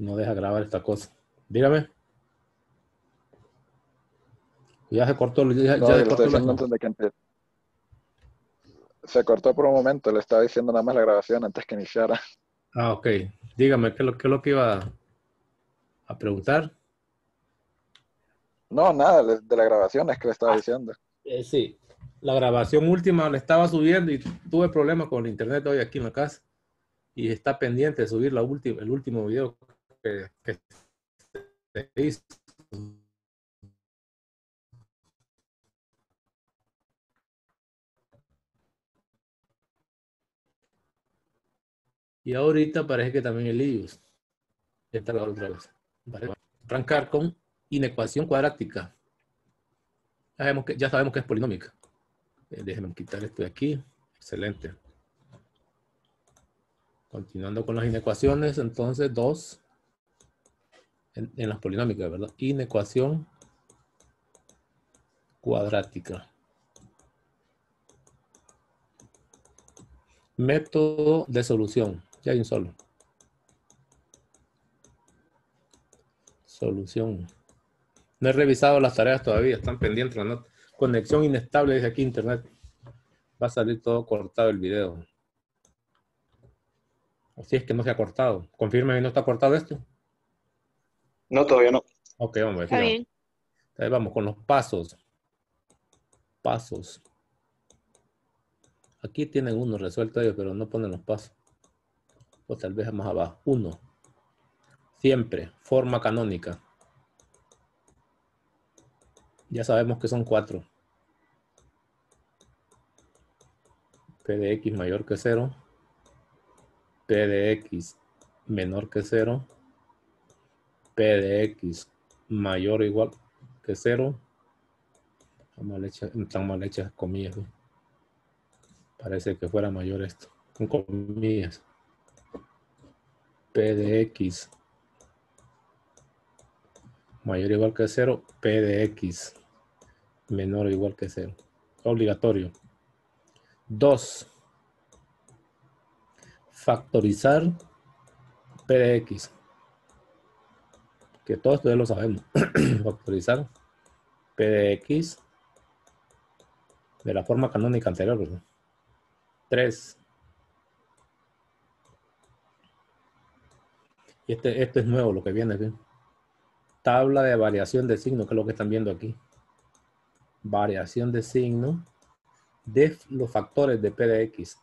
No deja grabar esta cosa. Dígame. Ya se cortó. Ya, ya se, cortó se cortó por un momento. Le estaba diciendo nada más la grabación antes que iniciara. Ah, ok. Dígame, ¿qué es lo, qué lo que iba a preguntar? No, nada, de la grabación es que le estaba ah, diciendo. Eh, sí, la grabación última le estaba subiendo y tuve problemas con el internet hoy aquí en la casa. Y está pendiente de subir la última, el último video que, Y ahorita parece que también el IUS está la otra vez. Vale. Arrancar con inecuación cuadrática. Ya sabemos que, ya sabemos que es polinómica. Eh, déjenme quitar esto de aquí. Excelente. Continuando con las inecuaciones, entonces dos en, las polinómicas, ¿verdad? Inecuación cuadrática. Método de solución. Ya hay un solo. Solución. No he revisado las tareas todavía, están pendientes la Conexión inestable desde aquí internet. Va a salir todo cortado el video. si es que no se ha cortado. Confirme que no está cortado esto. No, todavía no. Ok, vamos. Entonces vamos con los pasos. Pasos. Aquí tienen uno resuelto ellos, pero no ponen los pasos. O tal vez más abajo. Uno. Siempre. Forma canónica. Ya sabemos que son cuatro. P de x mayor que cero. P de x menor que cero. P de X mayor o igual que 0. estamos están mal hechas comillas. Parece que fuera mayor esto. Con comillas. P de X mayor o igual que 0. P de X menor o igual que 0. Obligatorio. 2. Factorizar P de X que todos ustedes lo sabemos, factorizar P de la forma canónica anterior. 3. Y este, esto es nuevo, lo que viene aquí. Tabla de variación de signo, que es lo que están viendo aquí. Variación de signo de los factores de PDX.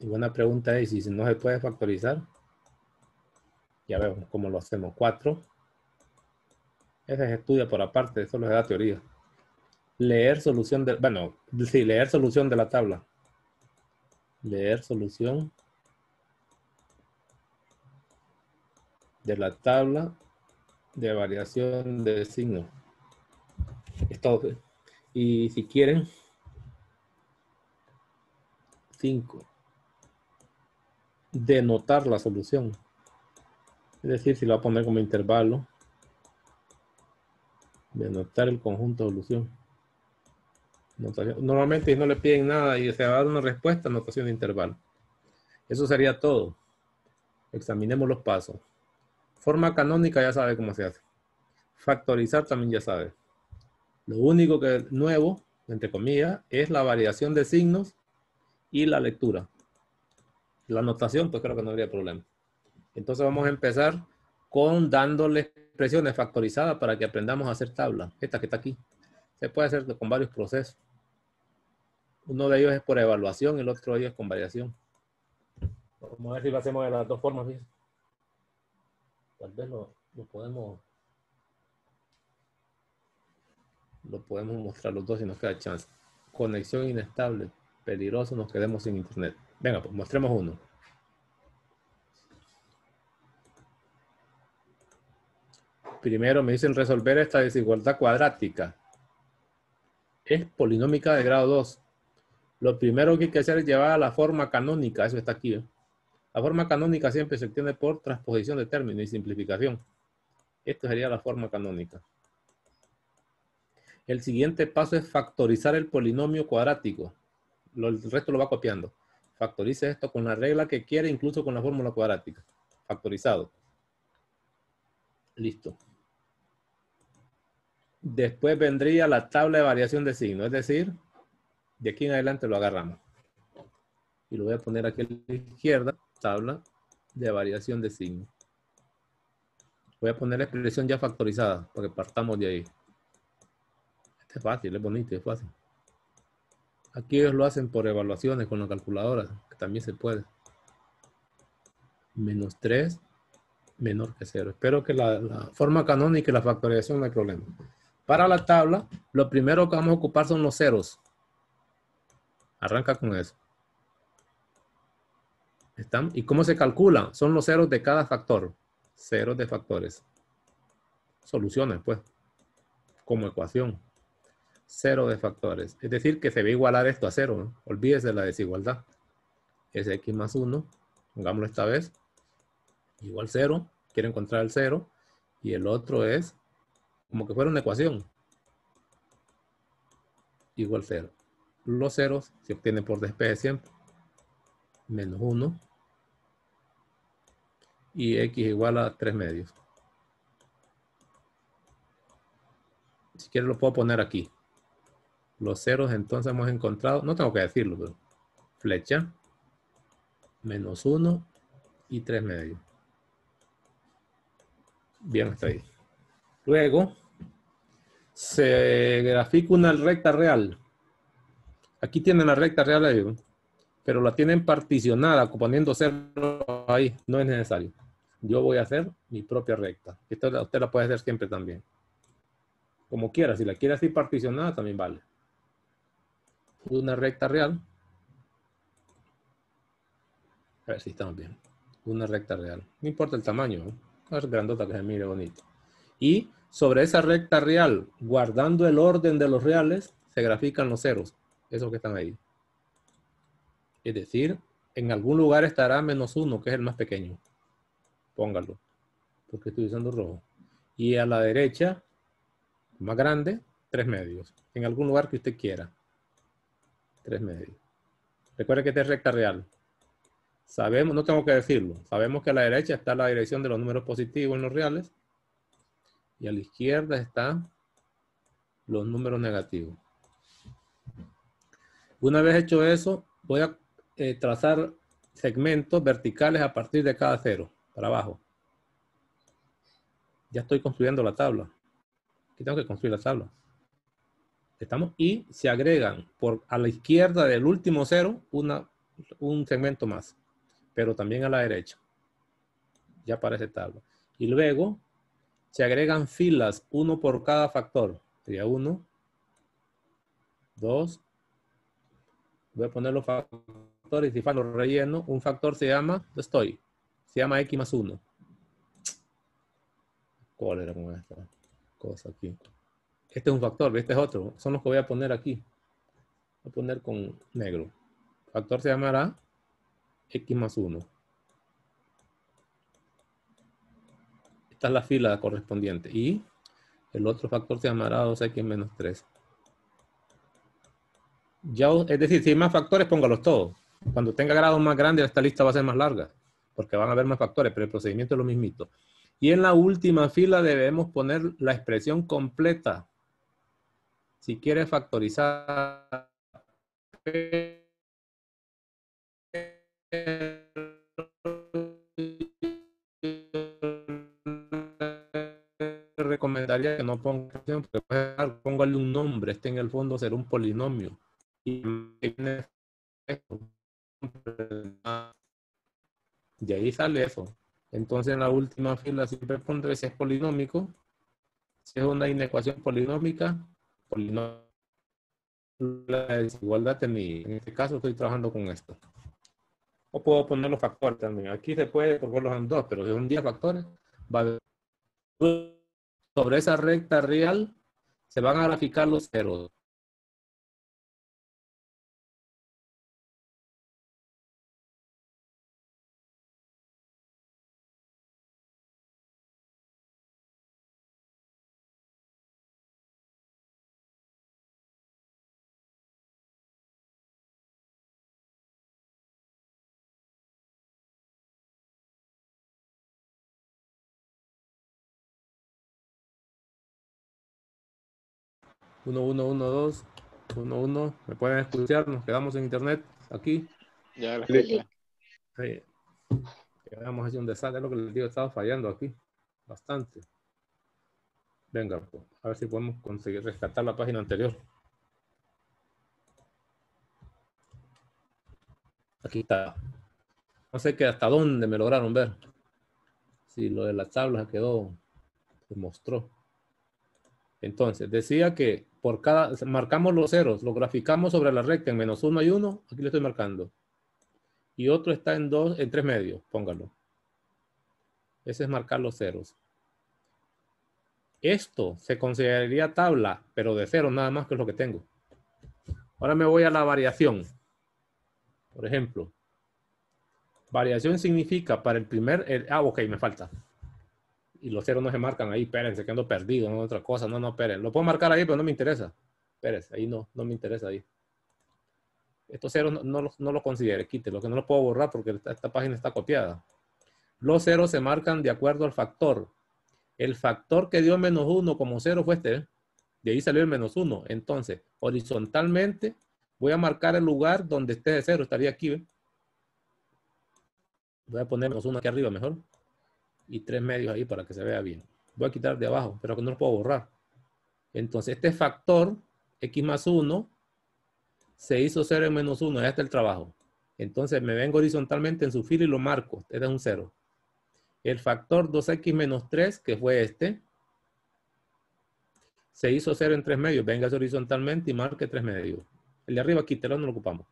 Y buena pregunta es, si no se puede factorizar? Ya vemos cómo lo hacemos. Cuatro. Ese es estudia por aparte, Eso es da teoría. Leer solución de... Bueno, sí, leer solución de la tabla. Leer solución de la tabla de variación de signo. Esto. ¿eh? Y si quieren, 5. Denotar la solución. Es decir, si lo voy a poner como intervalo de anotar el conjunto de solución. Normalmente Normalmente no le piden nada y se va a dar una respuesta, anotación de intervalo. Eso sería todo. Examinemos los pasos. Forma canónica ya sabe cómo se hace. Factorizar también ya sabe. Lo único que es nuevo, entre comillas, es la variación de signos y la lectura. La anotación, pues creo que no habría problema. Entonces vamos a empezar con dándole expresiones factorizadas para que aprendamos a hacer tablas. Esta que está aquí. Se puede hacer con varios procesos. Uno de ellos es por evaluación, el otro de ellos es con variación. Vamos a ver si lo hacemos de las dos formas. Tal vez lo, podemos lo podemos mostrar los dos si nos queda chance. Conexión inestable, peligroso, nos quedemos sin internet. Venga, pues mostremos uno. Primero me dicen resolver esta desigualdad cuadrática. Es polinómica de grado 2. Lo primero que hay que hacer es llevar a la forma canónica, eso está aquí. ¿eh? La forma canónica siempre se obtiene por transposición de términos y simplificación. Esto sería la forma canónica. El siguiente paso es factorizar el polinomio cuadrático. el resto lo va copiando. Factorice esto con la regla que quiere, incluso con la fórmula cuadrática. Factorizado. Listo. Después vendría la tabla de variación de signo, es decir, de aquí en adelante lo agarramos. Y lo voy a poner aquí a la izquierda, tabla de variación de signo. Voy a poner la expresión ya factorizada, porque partamos de ahí. Este es fácil, es bonito, es fácil. Aquí ellos lo hacen por evaluaciones con la calculadora, que también se puede. Menos 3, menor que 0. Espero que la, la forma canónica y la factorización no hay problema. Para la tabla, lo primero que vamos a ocupar son los ceros. Arranca con eso. ¿Están? ¿Y cómo se calcula? Son los ceros de cada factor. Cero de factores. Soluciones, pues. Como ecuación. Cero de factores. Es decir, que se va a igualar esto a cero. Olvídese de la desigualdad. Es x más 1. Pongámoslo esta vez. Igual cero. Quiero encontrar el cero. Y el otro es como que fuera una ecuación, igual 0. Los ceros se obtienen por despeje Menos 1. Y x igual a 3 medios. Si quieres lo puedo poner aquí. Los ceros entonces hemos encontrado, no tengo que decirlo, pero flecha, menos 1 y 3 medios. Bien, está ahí. Luego, se grafica una recta real. Aquí tienen la recta real, ahí, pero la tienen particionada, poniendo cero ahí, no es necesario. Yo voy a hacer mi propia recta. Esto usted la puede hacer siempre también. Como quiera, si la quiere así particionada, también vale. Una recta real. A ver si estamos bien. Una recta real. No importa el tamaño. Es grandota que se mire bonito. Y sobre esa recta real, guardando el orden de los reales, se grafican los ceros, esos que están ahí. Es decir, en algún lugar estará menos uno, que es el más pequeño. Póngalo, porque estoy usando rojo. Y a la derecha, más grande, tres medios. En algún lugar que usted quiera. Tres medios. Recuerde que esta es recta real. Sabemos, no tengo que decirlo, sabemos que a la derecha está la dirección de los números positivos en los reales y a la izquierda están los números negativos. Una vez hecho eso, voy a eh, trazar segmentos verticales a partir de cada cero, para abajo. Ya estoy construyendo la tabla. Aquí tengo que construir la tabla. Estamos, y se agregan por, a la izquierda del último cero un segmento más, pero también a la derecha. Ya aparece tabla. Y luego se agregan filas, uno por cada factor. Sería uno, dos. Voy a poner los factores y los relleno. Un factor se llama, estoy, se llama x más 1. ¿Cuál era esta cosa aquí? Este es un factor, este es otro. Son los que voy a poner aquí. Voy a poner con negro. Factor se llamará x más 1. la fila correspondiente. Y el otro factor se llamará 2x menos 3. Ya, es decir, si hay más factores, póngalos todos. Cuando tenga grados más grandes, esta lista va a ser más larga, porque van a haber más factores, pero el procedimiento es lo mismito. Y en la última fila debemos poner la expresión completa. Si quieres factorizar... recomendaría que no ponga, un nombre, este en el fondo será un polinomio. Y de ahí sale eso. Entonces en la última fila siempre pondré si es polinómico, si es una inecuación polinómica, La desigualdad en, en este caso estoy trabajando con esto. O puedo poner los factores también. Aquí se puede, por los dos, pero si son 10 factores, va a sobre esa recta real se van a graficar los ceros. 1-1-1-2, 1-1, me pueden escuchar, nos quedamos en internet aquí. Ya, la sí. un desastre, lo que les digo, estaba fallando aquí, bastante. Venga, pues, a ver si podemos conseguir rescatar la página anterior. Aquí está. No sé que hasta dónde me lograron ver. Si lo de las tablas quedó, se mostró. Entonces, decía que por cada, marcamos los ceros, lo graficamos sobre la recta en menos uno y uno. aquí lo estoy marcando. Y otro está en dos, en tres medios, póngalo. Ese es marcar los ceros. Esto se consideraría tabla, pero de cero nada más que es lo que tengo. Ahora me voy a la variación. Por ejemplo, variación significa para el primer... ah, ok, me falta y los ceros no se marcan ahí, espérense, que ando perdido, no otra cosa, no, no, esperen. Lo puedo marcar ahí, pero no me interesa. Espérense, ahí no, no me interesa ahí. Estos ceros no, los considere, quítelo, que no lo puedo borrar porque esta, página está copiada. Los ceros se marcan de acuerdo al factor. El factor que dio menos uno como cero fue este. ¿eh? De ahí salió el menos uno. Entonces, horizontalmente, voy a marcar el lugar donde esté de cero. Estaría aquí. Voy a poner menos uno aquí arriba mejor y tres medios ahí para que se vea bien. Voy a quitar de abajo, pero que no lo puedo borrar. Entonces, este factor, x más 1, se hizo 0 en menos 1, ya está el trabajo. Entonces, me vengo horizontalmente en su fila y lo marco. Este es un 0. El factor 2x menos 3, que fue este, se hizo 0 en 3 medios. Venga horizontalmente y marque 3 medios. El de arriba, quítelo, no lo ocupamos.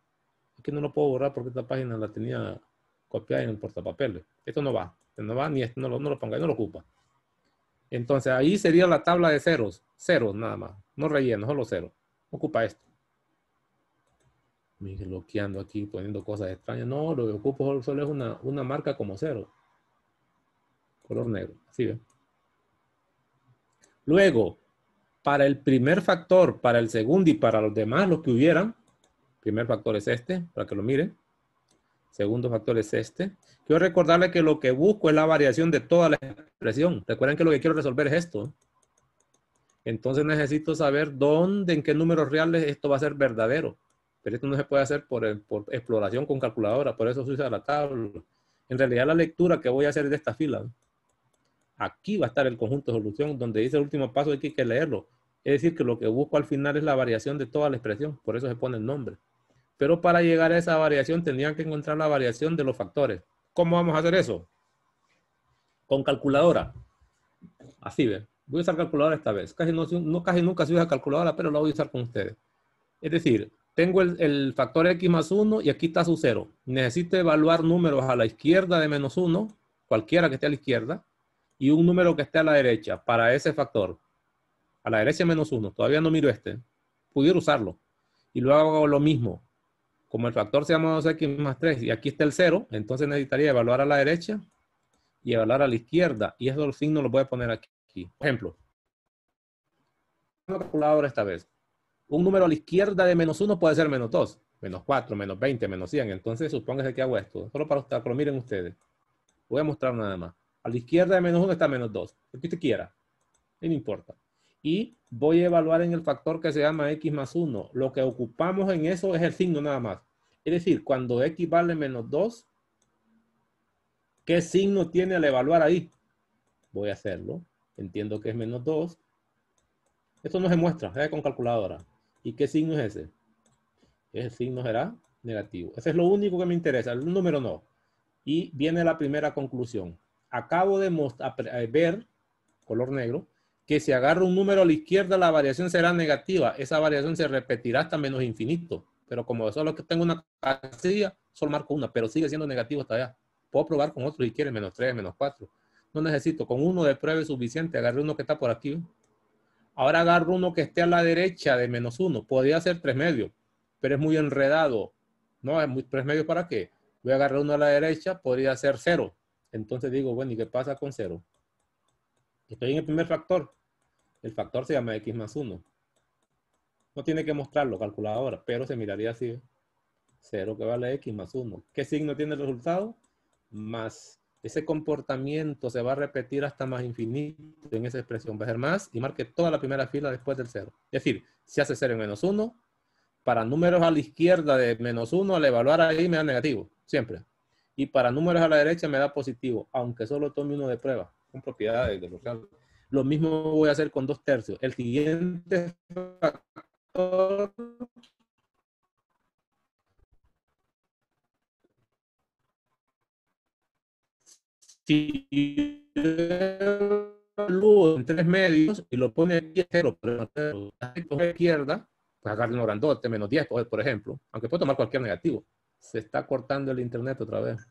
Aquí no lo puedo borrar porque esta página la tenía copiar en el portapapeles. Esto no va, no va, ni esto no lo, ponga, no lo ocupa. Entonces ahí sería la tabla de ceros, ceros nada más, no relleno, solo cero. Ocupa esto. Me bloqueando aquí, poniendo cosas extrañas. No, lo que ocupo solo es una, una marca como cero. Color negro, así ve. Luego, para el primer factor, para el segundo y para los demás, los que hubieran, primer factor es este, para que lo miren. Segundo factor es este. Quiero recordarle que lo que busco es la variación de toda la expresión. Recuerden que lo que quiero resolver es esto. Entonces necesito saber dónde, en qué números reales esto va a ser verdadero. Pero esto no se puede hacer por, eh, por exploración con calculadora, por eso se usa la tabla. En realidad la lectura que voy a hacer de esta fila, aquí va a estar el conjunto de solución, donde dice el último paso hay que leerlo. Es decir, que lo que busco al final es la variación de toda la expresión, por eso se pone el nombre. Pero para llegar a esa variación tendrían que encontrar la variación de los factores. ¿Cómo vamos a hacer eso? Con calculadora. Así ve. Voy a usar calculadora esta vez. Casi, no, casi nunca se usa calculadora, pero la voy a usar con ustedes. Es decir, tengo el, factor x más 1 y aquí está su 0. Necesito evaluar números a la izquierda de menos 1, cualquiera que esté a la izquierda, y un número que esté a la derecha para ese factor. A la derecha menos 1. Todavía no miro este. Pudiera usarlo. Y luego hago lo mismo como el factor se llama 2x más 3 y aquí está el 0, entonces necesitaría evaluar a la derecha y evaluar a la izquierda. Y esos signos lo voy a poner aquí. Por ejemplo, una esta vez. Un número a la izquierda de menos 1 puede ser menos 2, menos 4, menos 20, menos 100. Entonces supóngase que hago esto. Solo para que lo miren ustedes. Voy a mostrar nada más. A la izquierda de menos 1 está menos 2. Lo que usted quiera. No importa y voy a evaluar en el factor que se llama x más 1. Lo que ocupamos en eso es el signo nada más. Es decir, cuando x vale menos 2, ¿qué signo tiene al evaluar ahí? Voy a hacerlo. Entiendo que es menos 2. Esto no se muestra, Es con calculadora. ¿Y qué signo es ese? Ese signo será negativo. Ese es lo único que me interesa, el número no. Y viene la primera conclusión. Acabo de eh, ver, color negro, que si agarro un número a la izquierda, la variación será negativa. Esa variación se repetirá hasta menos infinito. Pero como solo tengo una casilla, solo marco una, pero sigue siendo negativo hasta allá. Puedo probar con otro si quiere, menos 3, menos 4. No necesito, con uno de prueba es suficiente. Agarré uno que está por aquí. Ahora agarro uno que esté a la derecha de menos 1. Podría ser 3 medios, pero es muy enredado. No, es muy 3 medios para qué. Voy a agarrar uno a la derecha, podría ser 0. Entonces digo, bueno, ¿y qué pasa con 0? Estoy en el primer factor. El factor se llama x más 1. No tiene que mostrarlo, calculadora, pero se miraría así. 0 que vale x más 1. ¿Qué signo tiene el resultado? Más. Ese comportamiento se va a repetir hasta más infinito en esa expresión. Va a ser más y marque toda la primera fila después del 0. Es decir, si hace 0 menos 1, para números a la izquierda de menos 1, al evaluar ahí me da negativo, siempre. Y para números a la derecha me da positivo, aunque solo tome uno de prueba con propiedades de los Lo mismo voy a hacer con dos tercios. El siguiente factor si en tres medios y lo pone en cero, la izquierda, pues agarre un grandote, menos 10, por ejemplo, aunque puede tomar cualquier negativo. Se está cortando el internet otra vez.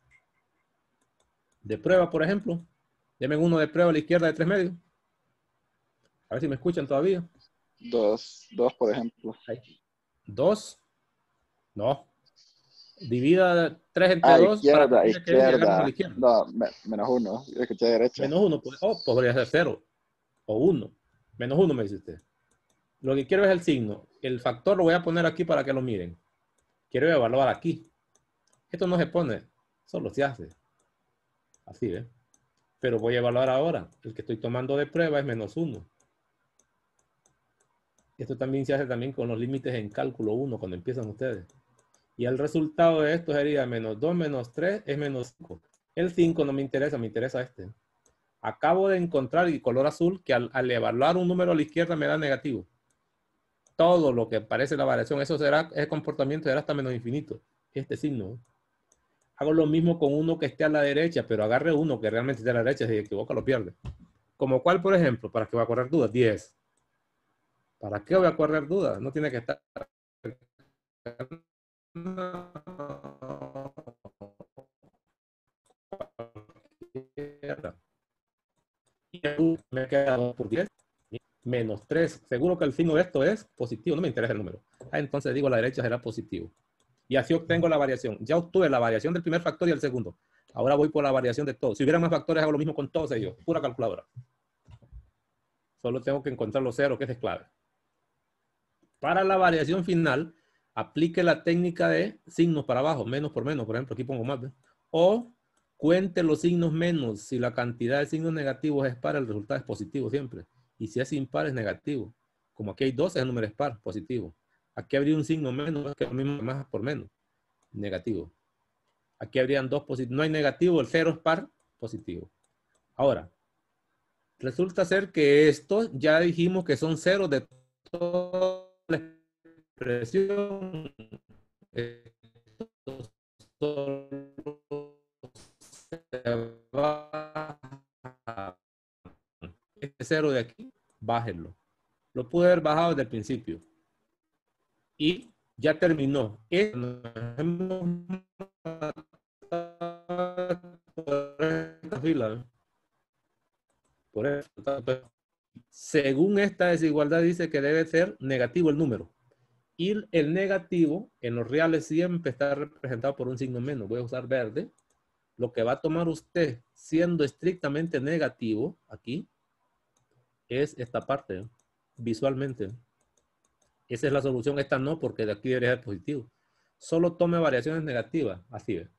De prueba, por ejemplo, Deme uno de prueba a la izquierda de tres medios. A ver si me escuchan todavía. Dos, dos, por ejemplo. Dos. No. Divida tres entre dos. Izquierda, izquierda. izquierda. No, menos uno. derecha. Menos uno. Pues. oh, podría ser cero. O uno. Menos uno me dice usted. Lo que quiero es el signo. El factor lo voy a poner aquí para que lo miren. Quiero evaluar aquí. Esto no se pone, solo se hace. Así, ¿ves? ¿eh? pero voy a evaluar ahora. El que estoy tomando de prueba es menos 1. Esto también se hace también con los límites en cálculo 1 cuando empiezan ustedes. Y el resultado de esto sería menos 2 menos 3 es menos 5. El 5 no me interesa, me interesa este. Acabo de encontrar el color azul que al, evaluar un número a la izquierda me da negativo. Todo lo que parece la variación, eso será, ese comportamiento será hasta menos infinito. Este signo. Hago lo mismo con uno que esté a la derecha, pero agarre uno que realmente esté a la derecha, si equivoca lo pierde. Como cuál, por ejemplo, para que voy a correr dudas, 10. ¿Para qué voy a correr dudas? No tiene que estar. Y Me queda por 10 menos 3. Seguro que el signo de esto es positivo, no me interesa el número. Ah, entonces digo, la derecha será positivo. Y así obtengo la variación. Ya obtuve la variación del primer factor y el segundo. Ahora voy por la variación de todos. Si hubiera más factores, hago lo mismo con todos ellos. Pura calculadora. Solo tengo que encontrar los ceros, que es clave. Para la variación final, aplique la técnica de signos para abajo, menos por menos, por ejemplo, aquí pongo más. O cuente los signos menos. Si la cantidad de signos negativos es par, el resultado es positivo siempre. Y si es impar, es negativo. Como aquí hay dos, es el número es par, positivo. Aquí habría un signo menos, que es lo mismo que más por menos. Negativo. Aquí habrían dos positivos. No hay negativo, el cero es par, positivo. Ahora, resulta ser que estos ya dijimos que son ceros de toda la expresión. este cero de aquí, bájenlo. Lo pude haber bajado desde el principio y ya terminó. Por según esta desigualdad dice que debe ser negativo el número. Y el negativo en los reales siempre está representado por un signo menos. Voy a usar verde. Lo que va a tomar usted siendo estrictamente negativo aquí es esta parte ¿eh? visualmente. Esa es la solución, esta no, porque de aquí debería ser positivo. Solo tome variaciones negativas, así es.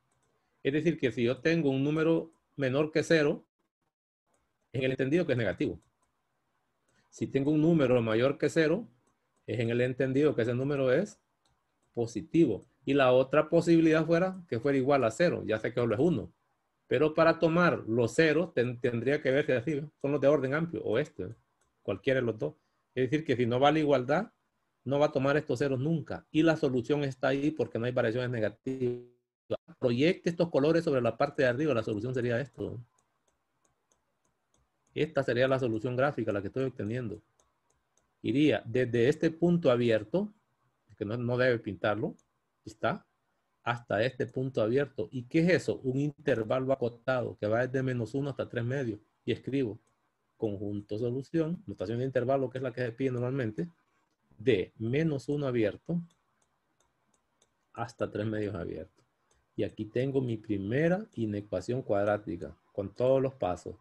Es decir, que si yo tengo un número menor que cero, en el entendido que es negativo. Si tengo un número mayor que cero, es en el entendido que ese número es positivo. Y la otra posibilidad fuera que fuera igual a cero. Ya sé que solo es uno. Pero para tomar los ceros tendría que ver, así. Son los de orden amplio o este. Cualquiera de los dos. Es decir, que si no vale igualdad, no va a tomar estos ceros nunca. Y la solución está ahí porque no hay variaciones negativas. Proyecte estos colores sobre la parte de arriba, la solución sería esto. Esta sería la solución gráfica, la que estoy obteniendo. Iría desde este punto abierto, que no, debe pintarlo, está, hasta este punto abierto. ¿Y qué es eso? Un intervalo acotado que va desde menos 1 hasta 3 medios. Y escribo conjunto solución, notación de intervalo, que es la que se pide normalmente, de menos 1 abierto hasta 3 medios abiertos. Y aquí tengo mi primera inecuación cuadrática con todos los pasos,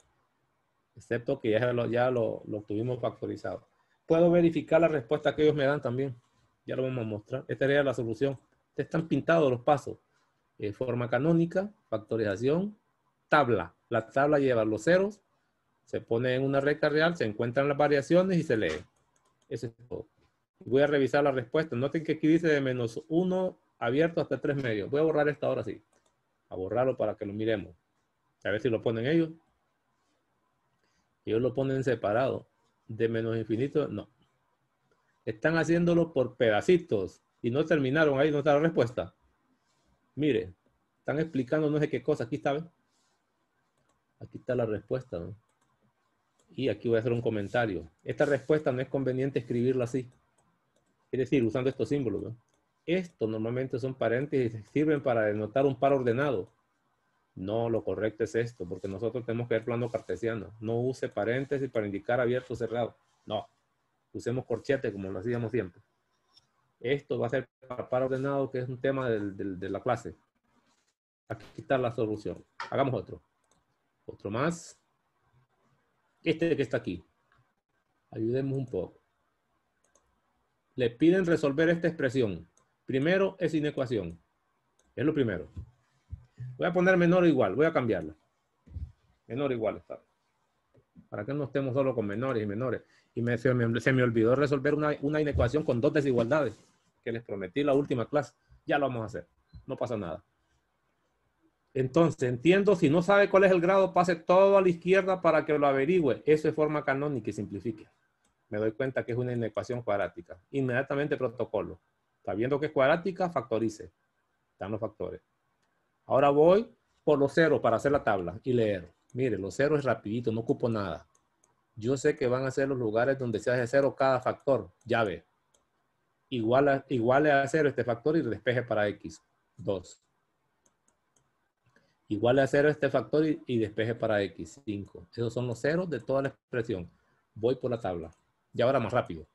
excepto que ya lo, ya lo, tuvimos factorizado. Puedo verificar la respuesta que ellos me dan también. Ya lo vamos a mostrar. Esta era la solución. Están pintados los pasos. Eh, forma canónica, factorización, tabla. La tabla lleva los ceros, se pone en una recta real, se encuentran las variaciones y se lee. Eso es todo. Voy a revisar la respuesta. Noten que aquí dice de menos 1 abierto hasta 3 medios. Voy a borrar esta ahora sí. A borrarlo para que lo miremos. A ver si lo ponen ellos. Ellos lo ponen separado. De menos infinito, no. Están haciéndolo por pedacitos. Y no terminaron. Ahí no está la respuesta. Mire. Están explicando no sé qué cosa. Aquí está, Aquí está la respuesta, Y aquí voy a hacer un comentario. Esta respuesta no es conveniente escribirla así es decir, usando estos símbolos. Estos normalmente son paréntesis, sirven para denotar un par ordenado. No, lo correcto es esto, porque nosotros tenemos que ver plano cartesiano. No use paréntesis para indicar abierto o cerrado. No, usemos corchete como lo hacíamos siempre. Esto va a ser para par ordenado, que es un tema de la clase. Aquí está la solución. Hagamos otro. Otro más. Este que está aquí. Ayudemos un poco le piden resolver esta expresión. Primero es inecuación. Es lo primero. Voy a poner menor o igual, voy a cambiarla. Menor o igual está. Para que no estemos solo con menores y menores. Y me, se, me, olvidó resolver una, una inecuación con dos desigualdades que les prometí la última clase. Ya lo vamos a hacer. No pasa nada. Entonces, entiendo, si no sabe cuál es el grado, pase todo a la izquierda para que lo averigüe. Eso es forma canónica y simplifique me doy cuenta que es una inecuación cuadrática. Inmediatamente protocolo. Está viendo que es cuadrática, factorice. Están los factores. Ahora voy por los ceros para hacer la tabla y leer. Mire, los ceros es rapidito, no ocupo nada. Yo sé que van a ser los lugares donde se hace cero cada factor. Ya ve. Igual a, cero este factor y despeje para X. 2. Igual a cero este factor y, y despeje para X. 5. Esos son los ceros de toda la expresión. Voy por la tabla y ahora más rápido.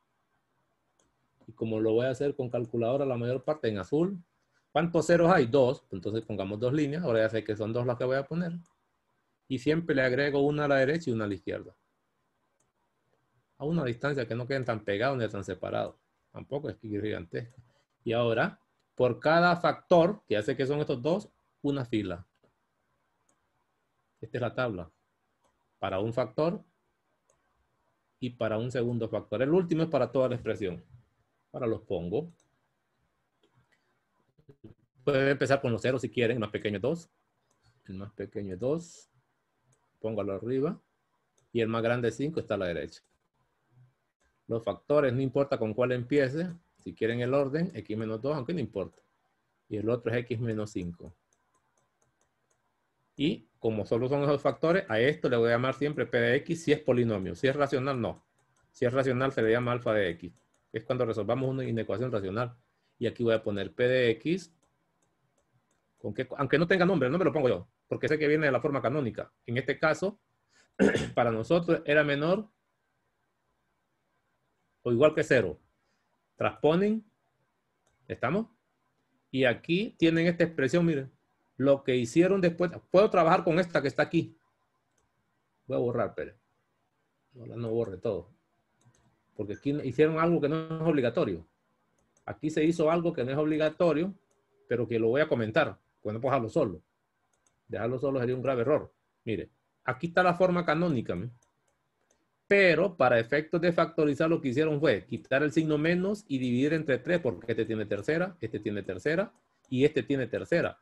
Y como lo voy a hacer con calculadora la mayor parte en azul, ¿cuántos ceros hay? Dos, pues entonces pongamos dos líneas, ahora ya sé que son dos las que voy a poner. Y siempre le agrego una a la derecha y una a la izquierda. A una distancia que no queden tan pegados ni tan separados. Tampoco es que es gigantesca. Y ahora, por cada factor, que hace que son estos dos, una fila. Esta es la tabla. Para un factor, y para un segundo factor. El último es para toda la expresión. Ahora los pongo. Pueden empezar con los ceros si quieren. El más pequeño es 2. El más pequeño es 2. Póngalo arriba. Y el más grande es 5 está a la derecha. Los factores, no importa con cuál empiece. Si quieren el orden, x menos 2, aunque no importa. Y el otro es x menos 5. Y como solo son esos factores, a esto le voy a llamar siempre P de X si es polinomio. Si es racional, no. Si es racional, se le llama alfa de X. Es cuando resolvamos una inecuación racional. Y aquí voy a poner P de X, aunque no tenga nombre, no me lo pongo yo, porque sé que viene de la forma canónica. En este caso, para nosotros era menor o igual que cero. Transponen, ¿estamos? Y aquí tienen esta expresión, miren lo que hicieron después. Puedo trabajar con esta que está aquí. Voy a borrar, pero no, borre todo. Porque aquí hicieron algo que no es obligatorio. Aquí se hizo algo que no es obligatorio, pero que lo voy a comentar. Pues dejarlo solo. Dejarlo solo sería un grave error. Mire, aquí está la forma canónica. Pero para efectos de factorizar lo que hicieron fue quitar el signo menos y dividir entre tres, porque este tiene tercera, este tiene tercera y este tiene tercera.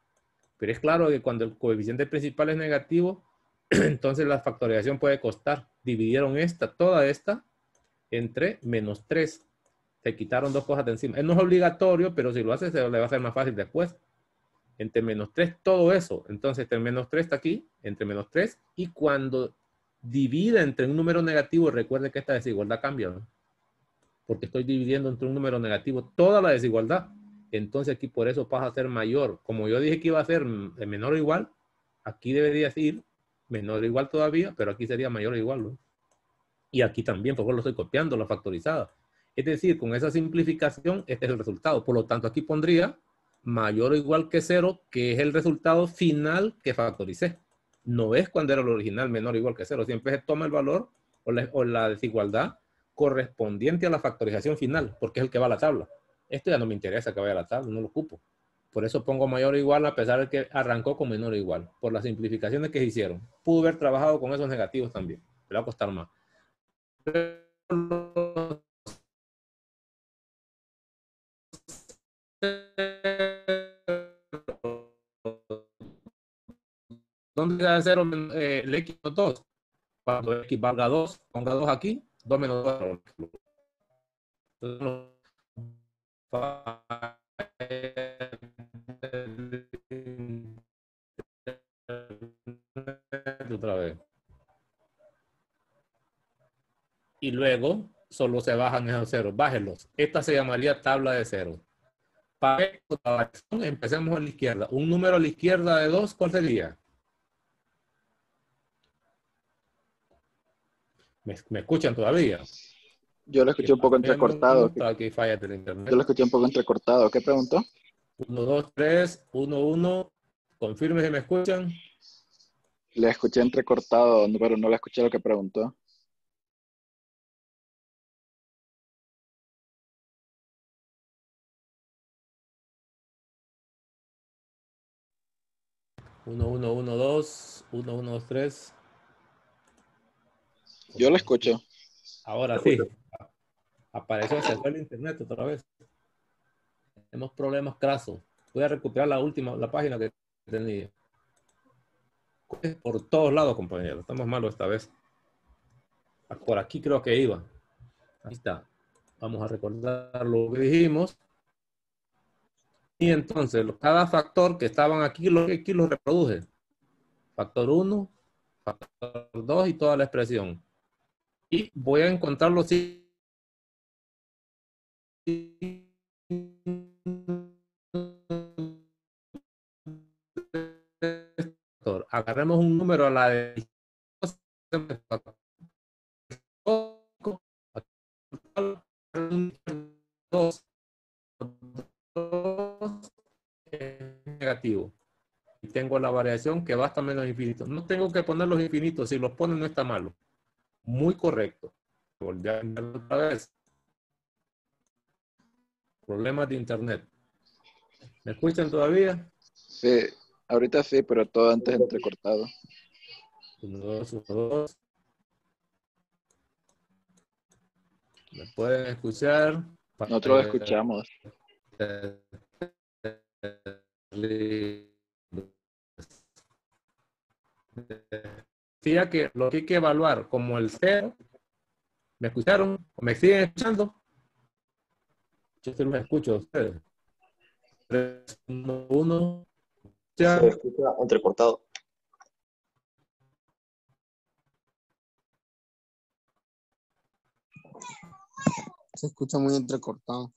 Pero es claro que cuando el coeficiente principal es negativo, entonces la factorización puede costar. Dividieron esta, toda esta, entre menos 3. Se quitaron dos cosas de encima. Eh, no es obligatorio, pero si lo haces, le va a ser más fácil después. Entre menos 3, todo eso. Entonces, entre menos 3 está aquí, entre menos 3. Y cuando divida entre un número negativo, recuerde que esta desigualdad cambia, ¿no? Porque estoy dividiendo entre un número negativo toda la desigualdad. Entonces aquí por eso pasa a ser mayor. Como yo dije que iba a ser menor o igual, aquí debería decir menor o igual todavía, pero aquí sería mayor o igual. Y aquí también, por favor, lo estoy copiando, la factorizada. Es decir, con esa simplificación, este es el resultado. Por lo tanto, aquí pondría mayor o igual que cero, que es el resultado final que factoricé. No es cuando era el original menor o igual que cero. Siempre se toma el valor o o la desigualdad correspondiente a la factorización final, porque es el que va a la tabla. Esto ya no me interesa que vaya a la tabla, no lo ocupo. Por eso pongo mayor o igual a pesar de que arrancó con menor o igual, por las simplificaciones que se hicieron. Pudo haber trabajado con esos negativos también, pero va a costar más. ¿Dónde va a ser el x 2? Cuando x valga 2, ponga 2 aquí, 2 menos 2 otra vez. Y luego solo se bajan esos ceros. Bájenlos. Esta se llamaría tabla de cero. Para empecemos a la izquierda. Un número a la izquierda de dos, ¿cuál sería? ¿Me, ¿Me escuchan todavía? Yo lo escuché un poco entrecortado. Aquí falla el internet. Yo lo escuché un poco entrecortado. ¿Qué preguntó? 1, 2, 3, 1, 1. Confirme si me escuchan. Le escuché entrecortado, pero no le escuché lo que preguntó. 1, 1, 1, 2. 1, 1, 2, 3. Yo lo escucho. Ahora sí. Apareció, se fue el internet otra vez. Tenemos problemas crasos. Voy a recuperar la última, la página que tenía. Por todos lados, compañeros. Estamos malos esta vez. Ah, por aquí creo que iba. Ahí está. Vamos a recordar lo que dijimos. Y entonces, cada factor que estaban aquí, lo aquí lo reproduce. Factor 1, factor 2 y toda la expresión y voy a encontrar los agarremos un número a la de negativo y tengo la variación que va hasta menos infinito no tengo que poner los infinitos si los ponen no está malo muy correcto. Problemas de internet. ¿Me escuchan todavía? Sí, ahorita sí, pero todo antes entrecortado. Uno, dos, ¿Me pueden escuchar? Nosotros escuchamos decía que lo que hay que evaluar como el cero, ¿me escucharon? ¿O me siguen escuchando? Yo sí me escucho a ustedes. 3, 1, 1. Ya. Se escucha entrecortado. Se escucha muy entrecortado.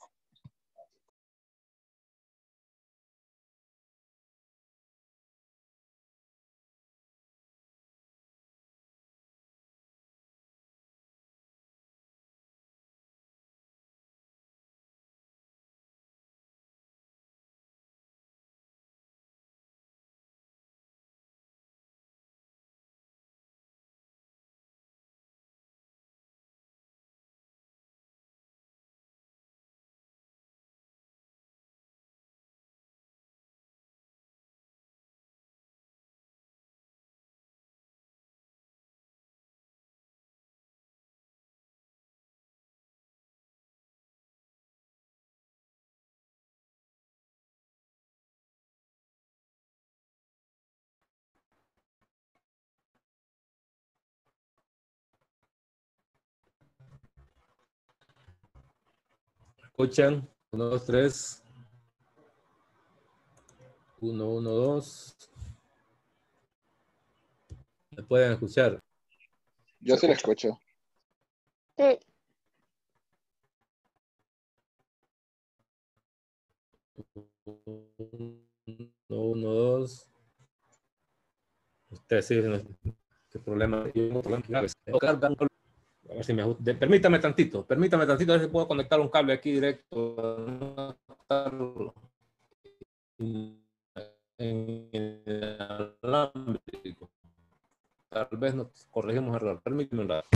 escuchan? Uno, dos, tres. Uno, uno, dos. ¿Me pueden escuchar? Yo sí la escucho. Uno, uno, dos. Ustedes sí, no, qué problema. Yo no, problema. Pues, permítame tantito, permítame tantito, a ver si puedo conectar un cable aquí directo. Tal vez nos corregimos error. Permíteme un rato.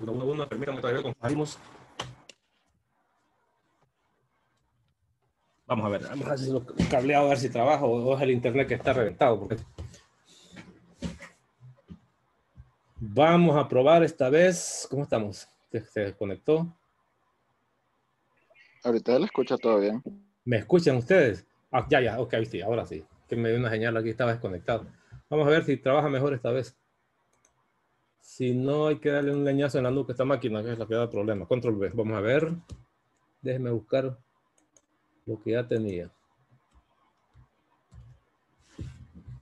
Vamos a ver, vamos a ver si cableado, a ver si trabajo o es el internet que está reventado. Vamos a probar esta vez. ¿Cómo estamos? ¿Se, desconectó? Ahorita la escucha todavía. ¿Me escuchan ustedes? Ah, ya, ya, ok, sí. ahora sí. Que me dio una señal aquí, estaba desconectado. Vamos a ver si trabaja mejor esta vez. Si no, hay que darle un leñazo en la nuca a esta máquina, que es la que da problemas. Control B. Vamos a ver. Déjeme buscar lo que ya tenía.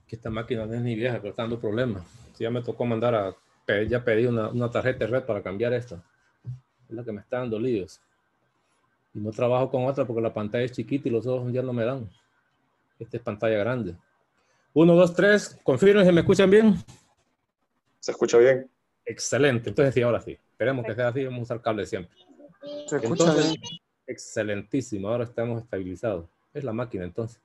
Que esta máquina no es ni vieja, pero está dando problemas. ya me tocó mandar a... Ya pedí una, tarjeta red para cambiar esta. Es la que me está dando líos. Y no trabajo con otra porque la pantalla es chiquita y los ojos ya no me dan. Esta es pantalla grande. Uno, dos, tres. Confirmen si me escuchan bien. Se escucha bien. Excelente. Entonces decía ahora sí. Esperemos que sea así. Vamos a usar cable siempre. excelentísimo. Ahora estamos estabilizados. Es la máquina entonces.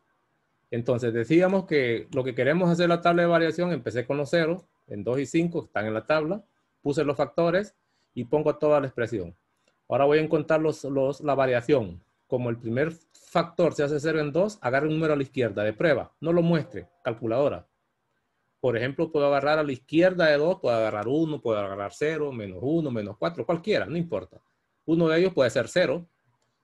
Entonces decíamos que lo que queremos hacer la tabla de variación, empecé con los ceros, en 2 y 5 están en la tabla, puse los factores y pongo toda la expresión. Ahora voy a encontrar los, los, la variación. Como el primer factor se hace 0 en 2, agarre un número a la izquierda de prueba, no lo muestre, calculadora. Por ejemplo, puedo agarrar a la izquierda de 2, puedo agarrar 1, puedo agarrar 0, menos 1, menos 4, cualquiera, no importa. Uno de ellos puede ser 0.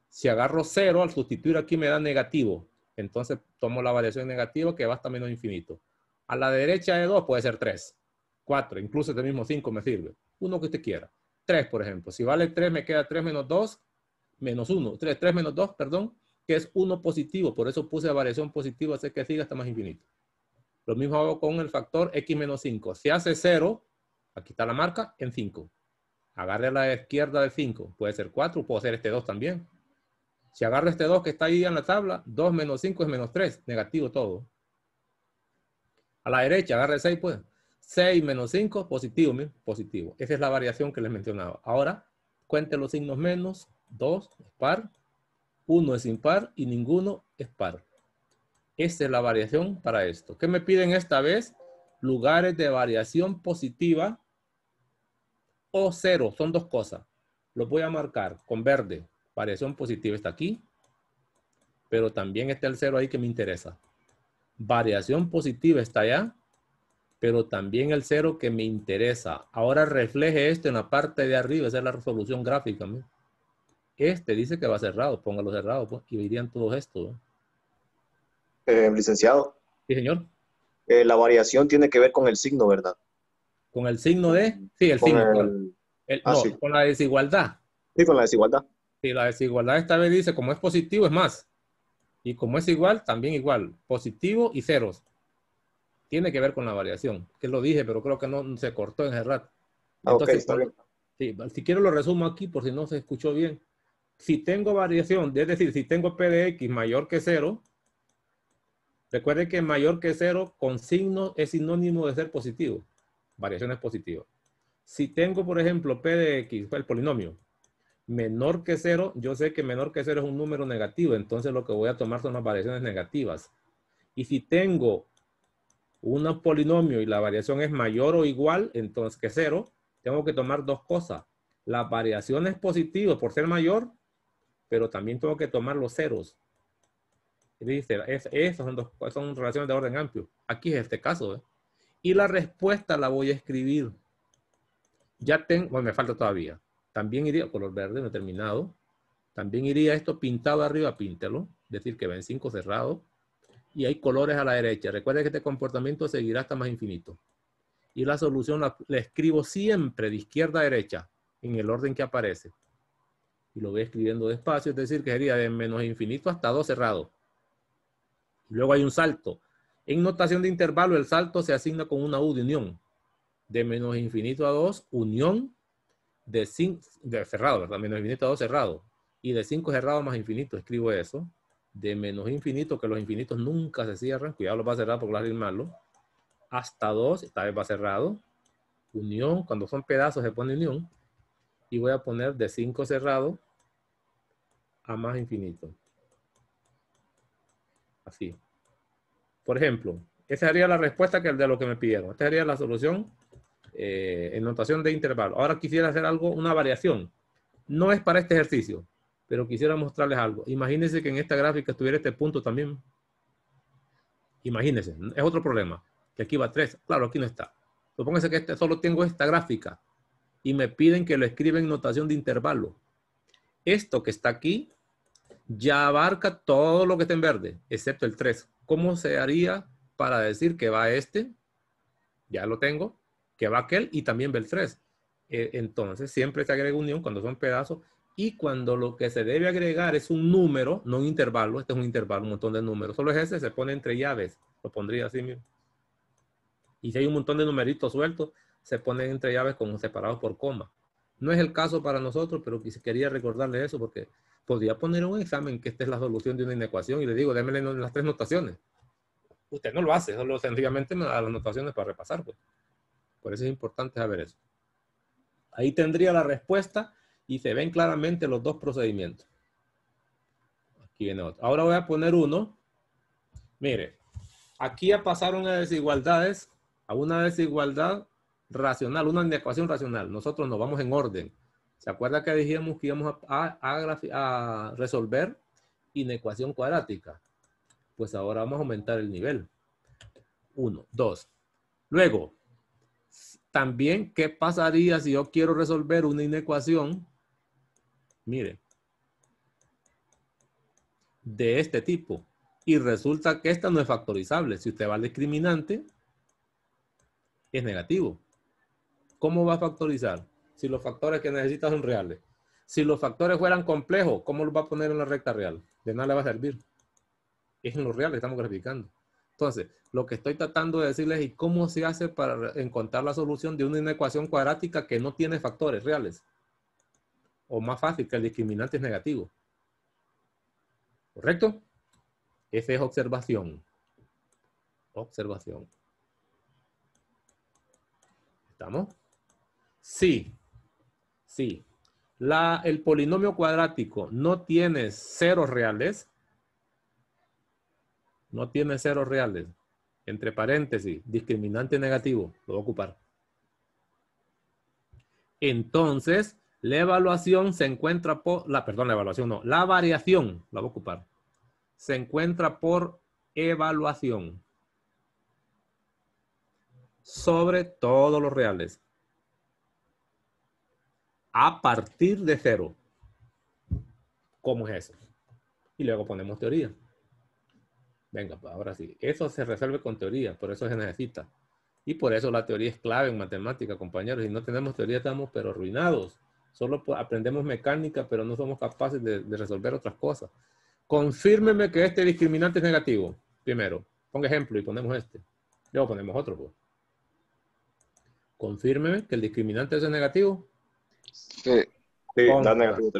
Si agarro 0, al sustituir aquí me da negativo. Entonces tomo la variación negativa que va hasta menos infinito. A la derecha de 2 puede ser 3, 4, incluso este mismo 5 me sirve. Uno que usted quiera. 3, por ejemplo. Si vale 3, me queda 3 menos 2, menos 1. 3, 3 menos 2, perdón, que es 1 positivo. Por eso puse variación positiva, así que siga hasta más infinito. Lo mismo hago con el factor x menos 5. Si hace 0, aquí está la marca, en 5. Agarre a la izquierda de 5. Puede ser 4, puede ser este 2 también. Si agarro este 2 que está ahí en la tabla, 2 menos 5 es menos 3. Negativo todo. A la derecha, agarre 6, pues. 6 menos 5, positivo, positivo. Esa es la variación que les mencionaba. Ahora, cuente los signos menos. 2 es par, 1 es impar y ninguno es par. Esta es la variación para esto. ¿Qué me piden esta vez? Lugares de variación positiva o cero. Son dos cosas. Los voy a marcar con verde. Variación positiva está aquí. Pero también está el cero ahí que me interesa. Variación positiva está allá. Pero también el cero que me interesa. Ahora refleje esto en la parte de arriba. Esa es la resolución gráfica. Este dice que va cerrado. Póngalo cerrado. Pues, y verían todos estos. Eh, licenciado. Sí, señor. Eh, la variación tiene que ver con el signo, ¿verdad? Con el signo de... Sí, el signo. Ah, no, con la desigualdad. Sí, con la desigualdad. Sí, la desigualdad esta vez dice, como es positivo, es más. Y como es igual, también igual. Positivo y ceros. Tiene que ver con la variación. Que lo dije, pero creo que no se cortó en el rato. Ah, si quiero lo resumo aquí por si no se escuchó bien. Si tengo variación, es decir, si tengo p de x mayor que cero Recuerde que mayor que cero con signo es sinónimo de ser positivo. Variaciones positivas. Si tengo, por ejemplo, P de X, pues, el polinomio, menor que cero, yo sé que menor que cero es un número negativo, entonces lo que voy a tomar son las variaciones negativas. Y si tengo un polinomio y la variación es mayor o igual, entonces que cero, tengo que tomar dos cosas. La variación es positiva por ser mayor, pero también tengo que tomar los ceros. Dice, es, son, dos, son relaciones de orden amplio. Aquí es este caso. Y la respuesta la voy a escribir. Ya tengo, bueno, me falta todavía. También iría, color verde, no terminado. También iría esto pintado arriba, píntelo. Decir que ven cinco cerrado. Y hay colores a la derecha. Recuerda que este comportamiento seguirá hasta más infinito. Y la solución la, escribo siempre de izquierda a derecha, en el orden que aparece. Y lo voy escribiendo despacio, es decir, que sería de menos infinito hasta dos cerrado. Luego hay un salto. En notación de intervalo, el salto se asigna con una U de unión. De menos infinito a 2, unión de 5, de cerrado, ¿verdad? Menos infinito a 2, cerrado. Y de 5 cerrado a más infinito, escribo eso. De menos infinito, que los infinitos nunca se cierran. Cuidado, lo va a cerrar porque por a malo. Hasta 2, esta vez va cerrado. Unión, cuando son pedazos se pone unión. Y voy a poner de 5 cerrado a más infinito. Así. Por ejemplo, esa sería la respuesta que de lo que me pidieron. Esta sería la solución eh, en notación de intervalo. Ahora quisiera hacer algo, una variación. No es para este ejercicio, pero quisiera mostrarles algo. Imagínense que en esta gráfica estuviera este punto también. Imagínense, es otro problema. Que aquí va 3, claro, aquí no está. Supóngase que este, solo tengo esta gráfica y me piden que lo escriba en notación de intervalo. Esto que está aquí ya abarca todo lo que está en verde, excepto el 3. ¿Cómo se haría para decir que va este? Ya lo tengo, que va aquel y también va el 3. E, entonces, siempre se agrega unión cuando son pedazos y cuando lo que se debe agregar es un número, no un intervalo, este es un intervalo, un montón de números, solo es ese, se pone entre llaves, lo pondría así mismo. Y si hay un montón de numeritos sueltos, se ponen entre llaves como separados por coma. No es el caso para nosotros, pero quería recordarle eso porque podría poner un examen que esta es la solución de una inecuación y le digo, démele las tres notaciones. Usted no lo hace, solo sencillamente me da las notaciones para repasar. Pues. Por eso es importante saber eso. Ahí tendría la respuesta y se ven claramente los dos procedimientos. Aquí viene otro. Ahora voy a poner uno. Mire, aquí ya pasaron a desigualdades, a una desigualdad racional, una inecuación racional. Nosotros nos vamos en orden ¿Se acuerda que dijimos que íbamos a, a resolver inecuación cuadrática? Pues ahora vamos a aumentar el nivel. Uno, dos. Luego, también, ¿qué pasaría si yo quiero resolver una inecuación? Mire, de este tipo. Y resulta que esta no es factorizable. Si usted va al discriminante, es negativo. ¿Cómo va a factorizar? si los factores que necesitas son reales. Si los factores fueran complejos, ¿cómo los va a poner en la recta real? De nada le va a servir. Es en los reales estamos graficando. Entonces, lo que estoy tratando de decirles es cómo se hace para encontrar la solución de una inecuación cuadrática que no tiene factores reales. O más fácil, que el discriminante es negativo. ¿Correcto? Esa es observación. Observación. ¿Estamos? Sí. Sí. el polinomio cuadrático no tiene ceros reales. No tiene ceros reales. Entre paréntesis, discriminante negativo. Lo voy a ocupar. Entonces, la evaluación se encuentra por... La, perdón, la evaluación no. La variación, la voy a ocupar. Se encuentra por evaluación sobre todos los reales a partir de cero. ¿Cómo es eso? Y luego ponemos teoría. Venga, pues, ahora sí. Eso se resuelve con teoría, por eso se necesita. Y por eso la teoría es clave en matemática, compañeros. Si no tenemos teoría, estamos pero arruinados. Solo aprendemos mecánica, pero no somos capaces de, resolver otras cosas. Confírmeme que este discriminante es negativo. Primero, ponga ejemplo y ponemos este. Luego ponemos otro. Pues. Confírmeme que el discriminante es negativo. Sí, sí negativo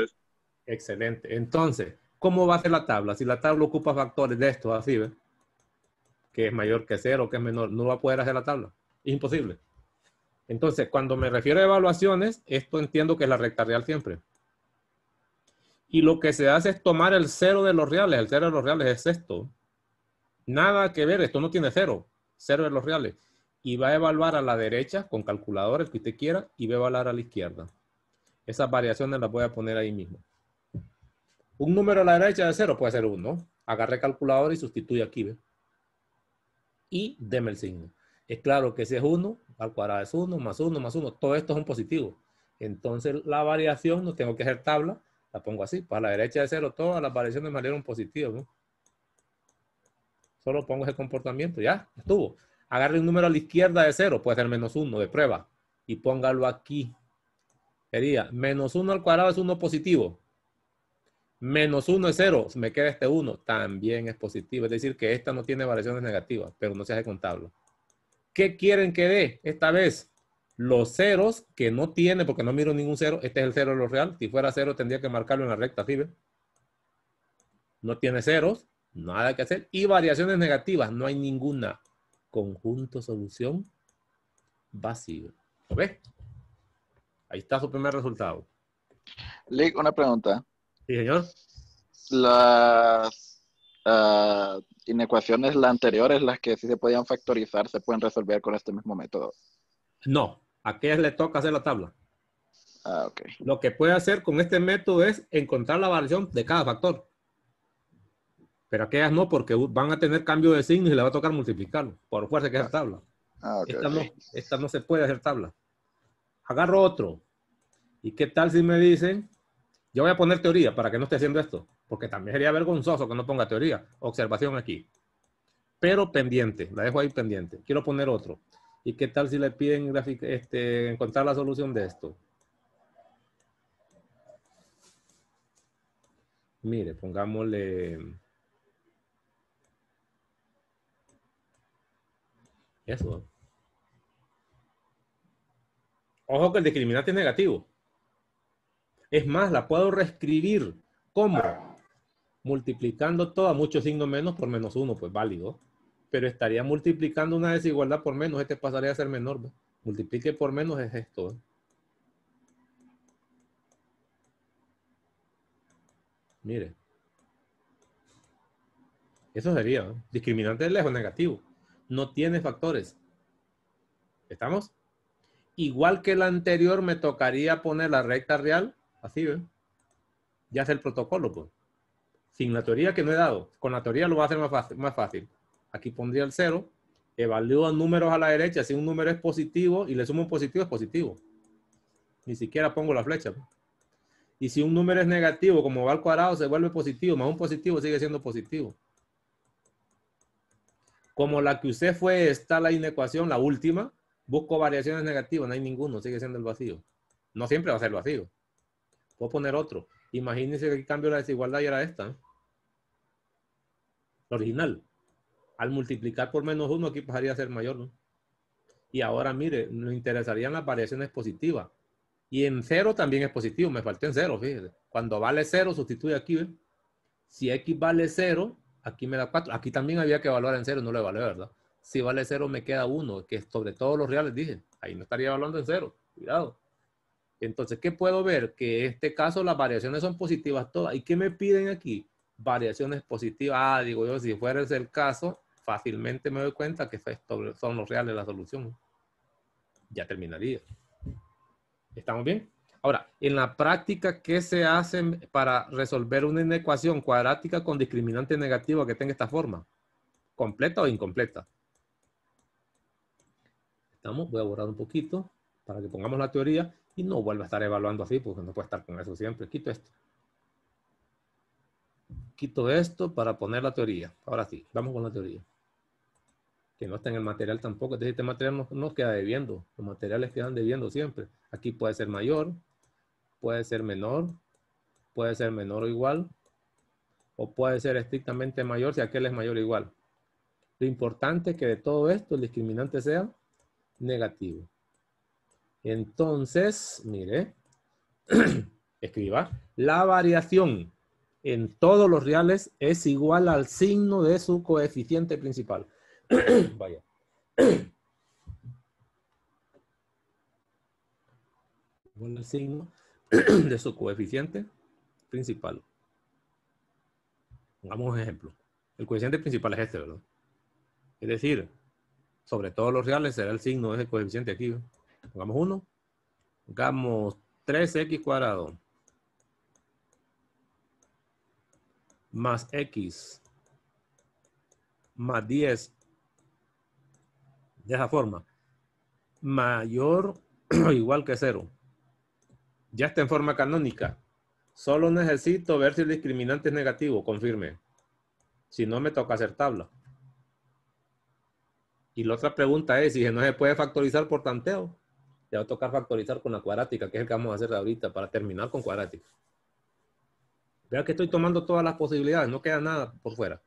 Excelente. Entonces, ¿cómo va a ser la tabla? Si la tabla ocupa factores de esto así, ¿ves? Que es mayor que cero, que es menor, no va a poder hacer la tabla. Imposible. Entonces, cuando me refiero a evaluaciones, esto entiendo que es la recta real siempre. Y lo que se hace es tomar el cero de los reales. El cero de los reales es esto. Nada que ver, esto no tiene cero. Cero de los reales. Y va a evaluar a la derecha con calculadores que usted quiera y va a evaluar a la izquierda. Esas variaciones las voy a poner ahí mismo. Un número a la derecha de 0 puede ser 1. Agarré calculador y sustituye aquí. Y deme el signo. Es claro que si es 1, al cuadrado es 1, más 1, más 1. Todo esto es un positivo. Entonces la variación, no tengo que hacer tabla, la pongo así. Para pues la derecha de 0 todas las variaciones me salieron positivas. Solo pongo ese comportamiento. Ya, estuvo. Agarre un número a la izquierda de 0, puede ser menos 1 de prueba. Y póngalo aquí Sería menos 1 al cuadrado es 1 positivo. Menos 1 es 0. Me queda este 1. También es positivo. Es decir, que esta no tiene variaciones negativas, pero no se hace contable. ¿Qué quieren que dé esta vez? Los ceros que no tiene, porque no miro ningún cero. Este es el cero de lo real. Si fuera cero, tendría que marcarlo en la recta, ¿sí No tiene ceros. Nada que hacer. Y variaciones negativas. No hay ninguna. Conjunto solución vacío. ¿Lo ves? Ahí está su primer resultado. Lick, una pregunta. Sí, señor. Las uh, inecuaciones, anteriores, las que sí se podían factorizar, se pueden resolver con este mismo método. No, a aquellas le toca hacer la tabla. Ah, ok. Lo que puede hacer con este método es encontrar la variación de cada factor. Pero aquellas no, porque van a tener cambio de signo y le va a tocar multiplicarlo, por fuerza que es la ah. tabla. Ah, okay, esta no se puede hacer tabla agarro otro. ¿Y qué tal si me dicen, yo voy a poner teoría para que no esté haciendo esto? Porque también sería vergonzoso que no ponga teoría. Observación aquí. Pero pendiente, la dejo ahí pendiente. Quiero poner otro. ¿Y qué tal si le piden este, encontrar la solución de esto? Mire, pongámosle... Eso. Ojo que el discriminante es negativo. Es más, la puedo reescribir. como Multiplicando a muchos signos menos por menos uno, pues válido. Pero estaría multiplicando una desigualdad por menos, este pasaría a ser menor. Multiplique por menos es esto. Mire. Eso sería. Discriminante es lejos, negativo. No tiene factores. ¿Estamos? igual que la anterior, me tocaría poner la recta real, así, ¿ve? ¿eh? Ya es el protocolo, pues. Sin la teoría que no he dado. Con la teoría lo va a hacer más fácil. Más fácil. Aquí pondría el 0, evalúo números a la derecha, si un número es positivo y le sumo un positivo, es positivo. Ni siquiera pongo la flecha. Pues. Y si un número es negativo, como va al cuadrado, se vuelve positivo, más un positivo sigue siendo positivo. Como la que usé fue, está la inecuación, la última, Busco variaciones negativas, no hay ninguno, sigue siendo el vacío. No siempre va a ser el vacío. Puedo poner otro. Imagínense que el cambio de la desigualdad y era esta. ¿eh? original. Al multiplicar por menos uno, aquí pasaría a ser mayor. ¿no? Y ahora, mire, nos interesarían las variaciones positivas. Y en cero también es positivo. Me faltó en cero, fíjese. Cuando vale cero, sustituye aquí. Si x vale cero, aquí me da 4. Aquí también había que evaluar en cero, no le vale, ¿verdad? si vale cero me queda uno, que sobre todo los reales dije, ahí no estaría hablando en cero, cuidado. Entonces, ¿qué puedo ver? Que en este caso las variaciones son positivas todas. ¿Y qué me piden aquí? Variaciones positivas. Ah, digo yo, si fuera ese el caso, fácilmente me doy cuenta que son los reales la solución. Ya terminaría. ¿Estamos bien? Ahora, en la práctica, ¿qué se hace para resolver una inecuación cuadrática con discriminante negativo que tenga esta forma? ¿Completa o incompleta? Voy a borrar un poquito para que pongamos la teoría y no vuelva a estar evaluando así porque no puede estar con eso siempre. Quito esto. Quito esto para poner la teoría. Ahora sí, vamos con la teoría. Que no está en el material tampoco. este material no nos queda debiendo. Los materiales quedan debiendo siempre. Aquí puede ser mayor, puede ser menor, puede ser menor o igual, o puede ser estrictamente mayor si aquel es mayor o igual. Lo importante es que de todo esto el discriminante sea negativo. Entonces, mire, escriba, la variación en todos los reales es igual al signo de su coeficiente principal. Vaya. Igual al signo de su coeficiente principal. Pongamos un ejemplo. El coeficiente principal es este, ¿verdad? Es decir, sobre todos los reales será el signo de ese coeficiente aquí. Pongamos 1. Pongamos 3x cuadrado. Más x. Más 10. De esa forma. Mayor o igual que 0. Ya está en forma canónica. Solo necesito ver si el discriminante es negativo. Confirme. Si no, me toca hacer tabla. Y la otra pregunta es, si no se puede factorizar por tanteo, te va a tocar factorizar con la cuadrática, que es el que vamos a hacer ahorita para terminar con cuadrática. Vean que estoy tomando todas las posibilidades, no queda nada por fuera.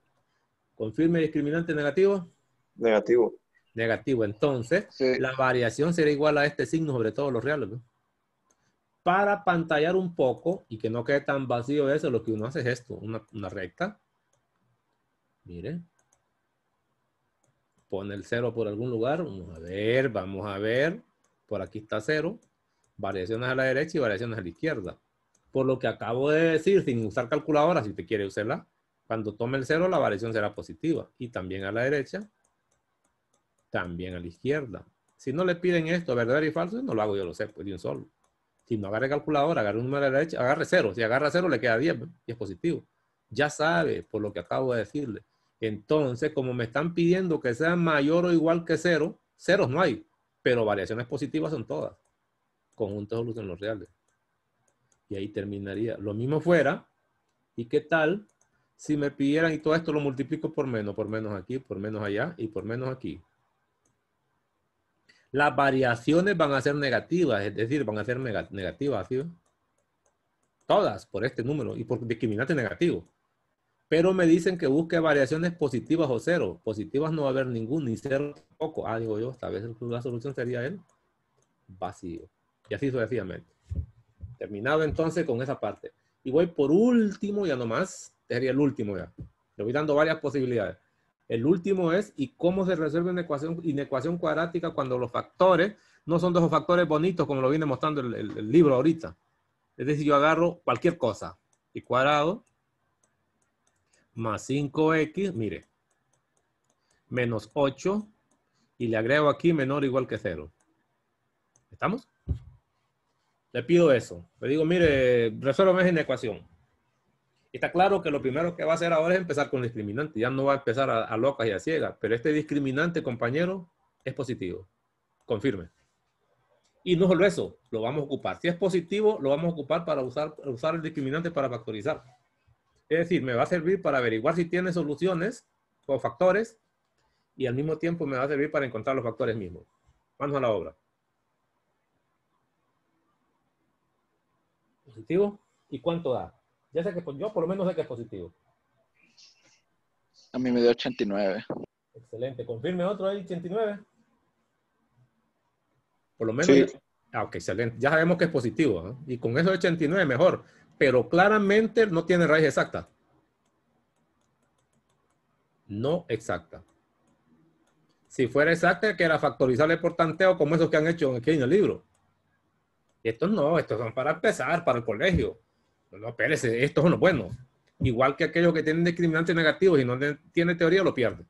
Confirme discriminante negativo. Negativo. Negativo. Entonces, la variación será igual a este signo sobre todos los reales. Para pantallar un poco y que no quede tan vacío eso, lo que uno hace es esto, una, una recta. Mire, pone el cero por algún lugar. Vamos a ver, vamos a ver. Por aquí está cero Variaciones a la derecha y variaciones a la izquierda. Por lo que acabo de decir, sin usar calculadora, si te quiere usarla, cuando tome el cero la variación será positiva. Y también a la derecha, también a la izquierda. Si no le piden esto, verdadero y falso, no lo hago yo, lo sé, pues de un solo. Si no agarre calculadora, agarre un número a la derecha, agarre cero Si agarra cero le queda 10 pues, y es positivo. Ya sabe, por lo que acabo de decirle, entonces, como me están pidiendo que sea mayor o igual que cero, ceros no hay, pero variaciones positivas son todas. Conjunto de soluciones reales. Y ahí terminaría. Lo mismo fuera, ¿y qué tal si me pidieran y todo esto lo multiplico por menos, por menos aquí, por menos allá y por menos aquí? Las variaciones van a ser negativas, es decir, van a ser negativas, ¿sí? Todas por este número y por discriminante negativo pero me dicen que busque variaciones positivas o cero. Positivas no va a haber ningún ni cero tampoco. Ah, digo yo, tal vez la solución sería el vacío. Y así sucesivamente. Terminado entonces con esa parte. Y voy por último, ya nomás, sería el último ya. Le voy dando varias posibilidades. El último es, ¿y cómo se resuelve una ecuación, inecuación cuadrática cuando los factores no son dos factores bonitos como lo viene mostrando el libro ahorita? Es decir, yo agarro cualquier cosa y cuadrado más 5x, mire, menos 8 y le agrego aquí menor o igual que 0. ¿Estamos? Le pido eso. Le digo, mire, resuélvame en ecuación. Está claro que lo primero que va a hacer ahora es empezar con el discriminante. Ya no va a empezar a, locas y a ciegas. Pero este discriminante, compañero, es positivo. Confirme. Y no solo eso, lo vamos a ocupar. Si es positivo, lo vamos a ocupar para usar, usar el discriminante para factorizar. Es decir, me va a servir para averiguar si tiene soluciones o factores y al mismo tiempo me va a servir para encontrar los factores mismos. Vamos a la obra. ¿Positivo? ¿Y cuánto da? Ya sé que yo por lo menos sé que es positivo. A mí me dio 89. Excelente. Confirme otro ahí, 89. Por lo menos. Ah, ok, excelente. Ya sabemos que es positivo. Y con eso 89, mejor pero claramente no tiene raíz exacta. No exacta. Si fuera exacta, que era factorizable por tanteo, como esos que han hecho aquí en el libro. Estos no, estos son para empezar, para el colegio. No, espérese, estos son los buenos. Igual que aquellos que tienen discriminantes negativos y no tienen teoría, lo pierde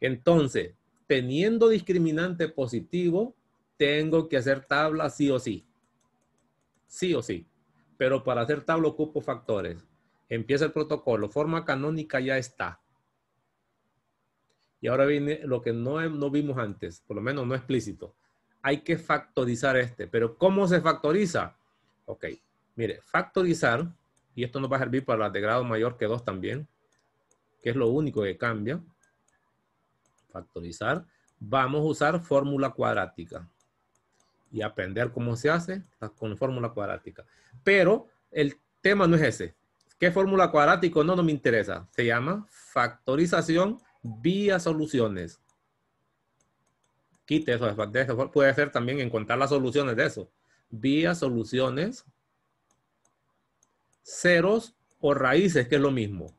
Entonces, teniendo discriminante positivo, tengo que hacer tabla sí o sí. Sí o sí pero para hacer tablo ocupo factores. Empieza el protocolo, forma canónica ya está. Y ahora viene lo que no, no vimos antes, por lo menos no explícito. Hay que factorizar este, pero ¿cómo se factoriza? Ok, mire, factorizar, y esto nos va a servir para las de grado mayor que 2 también, que es lo único que cambia. Factorizar. Vamos a usar fórmula cuadrática y aprender cómo se hace con fórmula cuadrática. Pero el tema no es ese. ¿Qué fórmula cuadrática? No, no me interesa. Se llama factorización vía soluciones. Quite eso. De eso. Puede ser también encontrar las soluciones de eso. Vía soluciones, ceros o raíces, que es lo mismo.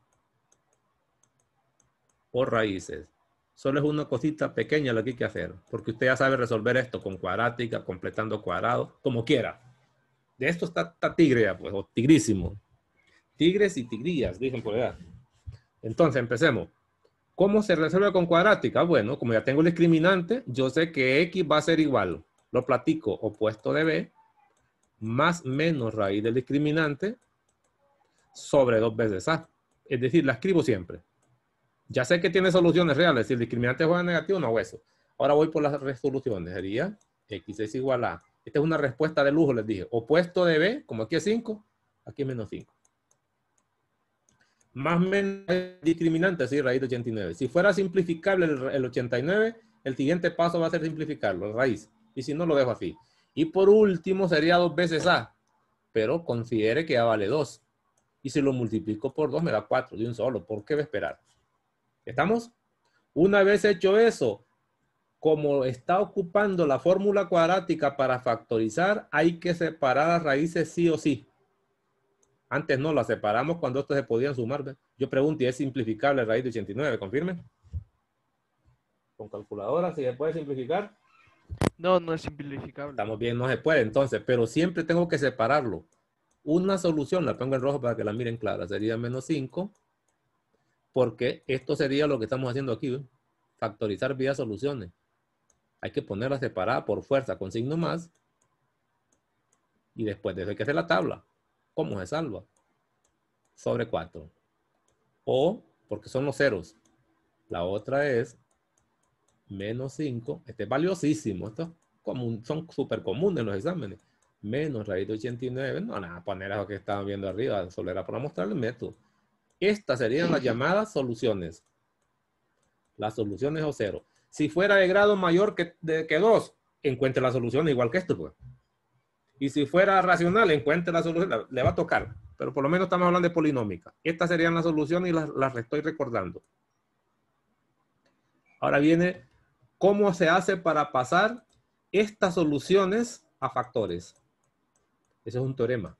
O raíces. Solo es una cosita pequeña lo que hay que hacer, porque usted ya sabe resolver esto con cuadrática, completando cuadrados, como quiera. De esto está, tigre pues, o tigrísimo. Tigres y tigrías, dicen por edad. Entonces, empecemos. ¿Cómo se resuelve con cuadrática? Bueno, como ya tengo el discriminante, yo sé que x va a ser igual. Lo platico, opuesto de b, más menos raíz del discriminante sobre dos veces a. Es decir, la escribo siempre. Ya sé que tiene soluciones reales. Si el discriminante juega negativo, no hueso. eso. Ahora voy por las resoluciones. Sería x es igual a... Esta es una respuesta de lujo, les dije. Opuesto de b, como aquí es 5, aquí es menos 5. Más menos discriminante, así raíz de 89. Si fuera simplificable el, 89, el siguiente paso va a ser simplificarlo, raíz. Y si no, lo dejo así. Y por último sería dos veces A, pero considere que A vale 2. Y si lo multiplico por 2 me da 4 de un solo. ¿Por qué va a esperar? ¿Estamos? Una vez hecho eso, como está ocupando la fórmula cuadrática para factorizar, hay que separar las raíces sí o sí. Antes no, las separamos cuando esto se podían sumar. Yo pregunto, es simplificable la raíz de 89? Confirme. Con calculadora, si se puede simplificar. No, no es simplificable. Estamos bien, no se puede entonces, pero siempre tengo que separarlo. Una solución, la pongo en rojo para que la miren clara, sería menos 5 porque esto sería lo que estamos haciendo aquí, factorizar vía soluciones. Hay que ponerla separada por fuerza con signo más y después de eso hay que hacer la tabla. ¿Cómo se salva? Sobre 4. O, porque son los ceros. La otra es menos 5. Este es valiosísimo. Esto como son súper comunes los exámenes. Menos raíz de 89. No, nada, poner lo que estaban viendo arriba. Solo era para mostrar el método. Estas serían las llamadas soluciones. Las soluciones o cero. Si fuera de grado mayor que, de, 2, encuentre la solución igual que esto. Pues. Y si fuera racional, encuentre la solución. le va a tocar. Pero por lo menos estamos hablando de polinómica. Estas serían las soluciones y las, las estoy recordando. Ahora viene cómo se hace para pasar estas soluciones a factores. Ese es un teorema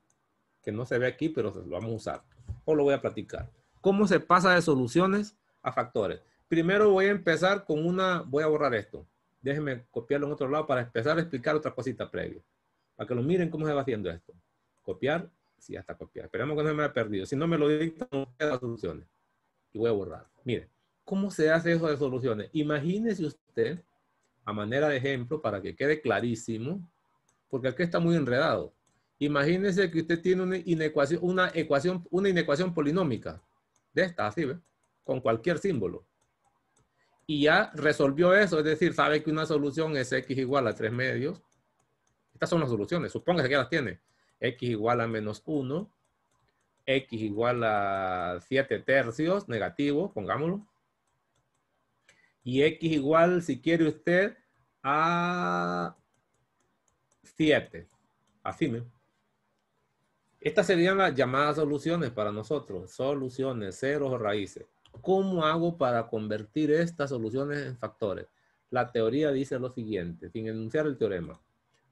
que no se ve aquí, pero lo vamos a usar o lo voy a platicar. ¿Cómo se pasa de soluciones a factores? Primero voy a empezar con una, voy a borrar esto. Déjenme copiarlo en otro lado para empezar a explicar otra cosita previa. Para que lo miren cómo se va haciendo esto. Copiar, sí, hasta copiar. Esperemos que no me haya perdido. Si no me lo dicta, no queda soluciones. Y voy a borrar. Miren, ¿cómo se hace eso de soluciones? Imagínese usted, a manera de ejemplo, para que quede clarísimo, porque aquí está muy enredado. Imagínese que usted tiene una inecuación, una ecuación, una inecuación polinómica, de esta, así, ¿ve? Con cualquier símbolo. Y ya resolvió eso, es decir, sabe que una solución es x igual a 3 medios. Estas son las soluciones, supóngase que las tiene. x igual a menos 1, x igual a 7 tercios, negativo, pongámoslo. Y x igual, si quiere usted, a 7. Así mismo. Estas serían las llamadas soluciones para nosotros, soluciones, ceros o raíces. ¿Cómo hago para convertir estas soluciones en factores? La teoría dice lo siguiente, sin enunciar el teorema.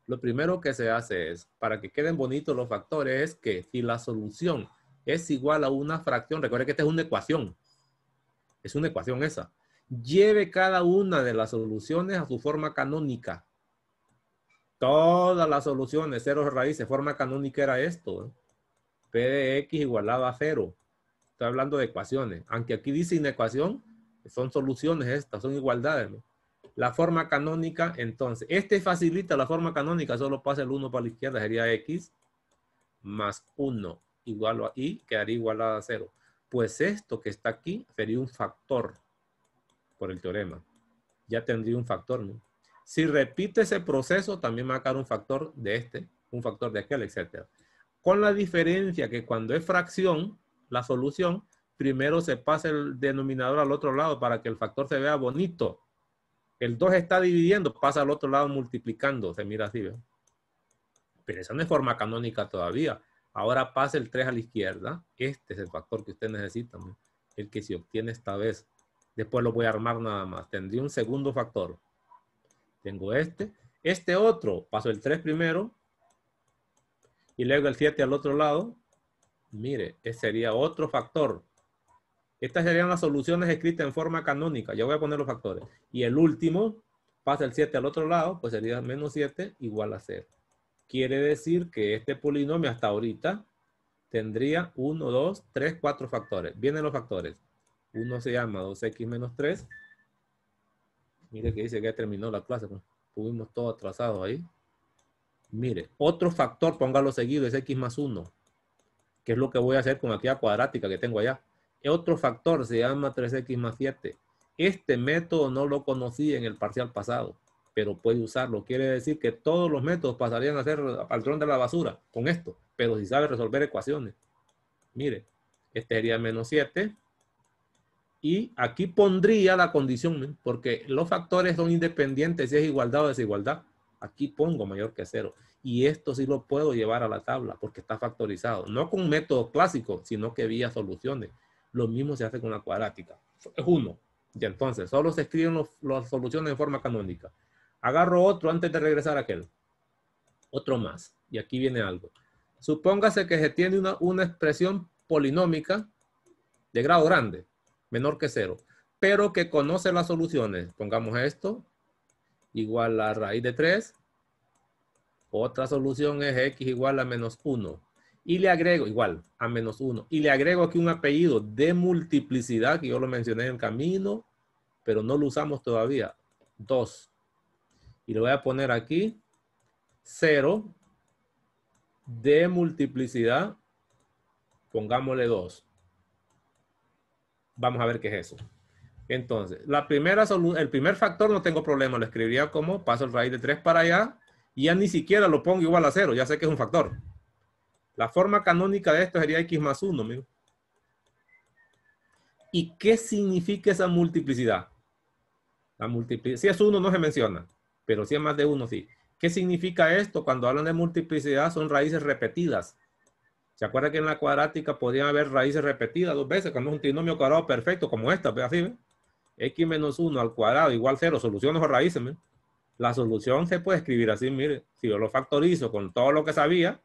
Lo primero que se hace es, para que queden bonitos los factores, es que si la solución es igual a una fracción, recuerde que esta es una ecuación, es una ecuación esa, lleve cada una de las soluciones a su forma canónica. Todas las soluciones, ceros raíces, forma canónica era esto. ¿eh? P de X igualado a cero. Estoy hablando de ecuaciones. Aunque aquí dice inecuación, son soluciones estas, son igualdades. La forma canónica, entonces, este facilita la forma canónica, solo pasa el 1 para la izquierda, sería X más 1 igual a Y, quedaría igualada a 0. Pues esto que está aquí sería un factor por el teorema. Ya tendría un factor, Si repite ese proceso, también va a quedar un factor de este, un factor de aquel, etc con la diferencia que cuando es fracción, la solución, primero se pasa el denominador al otro lado para que el factor se vea bonito. El 2 está dividiendo, pasa al otro lado multiplicando, se mira así. ¿ve? Pero esa no es forma canónica todavía. Ahora pasa el 3 a la izquierda. Este es el factor que usted necesita, el que se obtiene esta vez. Después lo voy a armar nada más. Tendría un segundo factor. Tengo este. Este otro, paso el 3 primero, y luego el 7 al otro lado, mire, ese sería otro factor. Estas serían las soluciones escritas en forma canónica. Yo voy a poner los factores. Y el último, pasa el 7 al otro lado, pues sería menos 7 igual a 0. Quiere decir que este polinomio hasta ahorita tendría 1, 2, 3, 4 factores. Vienen los factores. Uno se llama 2x menos 3. Mire que dice que ya terminó la clase. Pues. Tuvimos todo trazado ahí. Mire, otro factor, póngalo seguido, es x más 1, que es lo que voy a hacer con aquella cuadrática que tengo allá. Otro factor se llama 3x más 7. Este método no lo conocí en el parcial pasado, pero puede usarlo. Quiere decir que todos los métodos pasarían a ser al de la basura con esto, pero si sabe resolver ecuaciones. Mire, este sería menos 7. Y aquí pondría la condición, porque los factores son independientes si es igualdad o desigualdad. Aquí pongo mayor que cero. Y esto sí lo puedo llevar a la tabla porque está factorizado. No con método clásico, sino que vía soluciones. Lo mismo se hace con la cuadrática. Es uno. Y entonces, solo se escriben las soluciones en forma canónica. Agarro otro antes de regresar a aquel. Otro más. Y aquí viene algo. Supóngase que se tiene una, una expresión polinómica de grado grande, menor que cero, pero que conoce las soluciones. Pongamos esto, igual a raíz de 3. Otra solución es x igual a menos 1. Y le agrego, igual, a menos 1. Y le agrego aquí un apellido de multiplicidad, que yo lo mencioné en el camino, pero no lo usamos todavía. 2. Y le voy a poner aquí 0 de multiplicidad, pongámosle 2. Vamos a ver qué es eso. Entonces, la primera el primer factor no tengo problema, lo escribiría como paso el raíz de 3 para allá y ya ni siquiera lo pongo igual a 0, ya sé que es un factor. La forma canónica de esto sería x más 1, ¿Y qué significa esa multiplicidad? La multiplicidad si es 1 no se menciona, pero si es más de 1 sí. ¿Qué significa esto? Cuando hablan de multiplicidad son raíces repetidas. ¿Se acuerda que en la cuadrática podían haber raíces repetidas dos veces cuando es un trinomio cuadrado perfecto como esta? así? x menos 1 al cuadrado igual 0, soluciones o raíces, la solución se puede escribir así, mire, si yo lo factorizo con todo lo que sabía,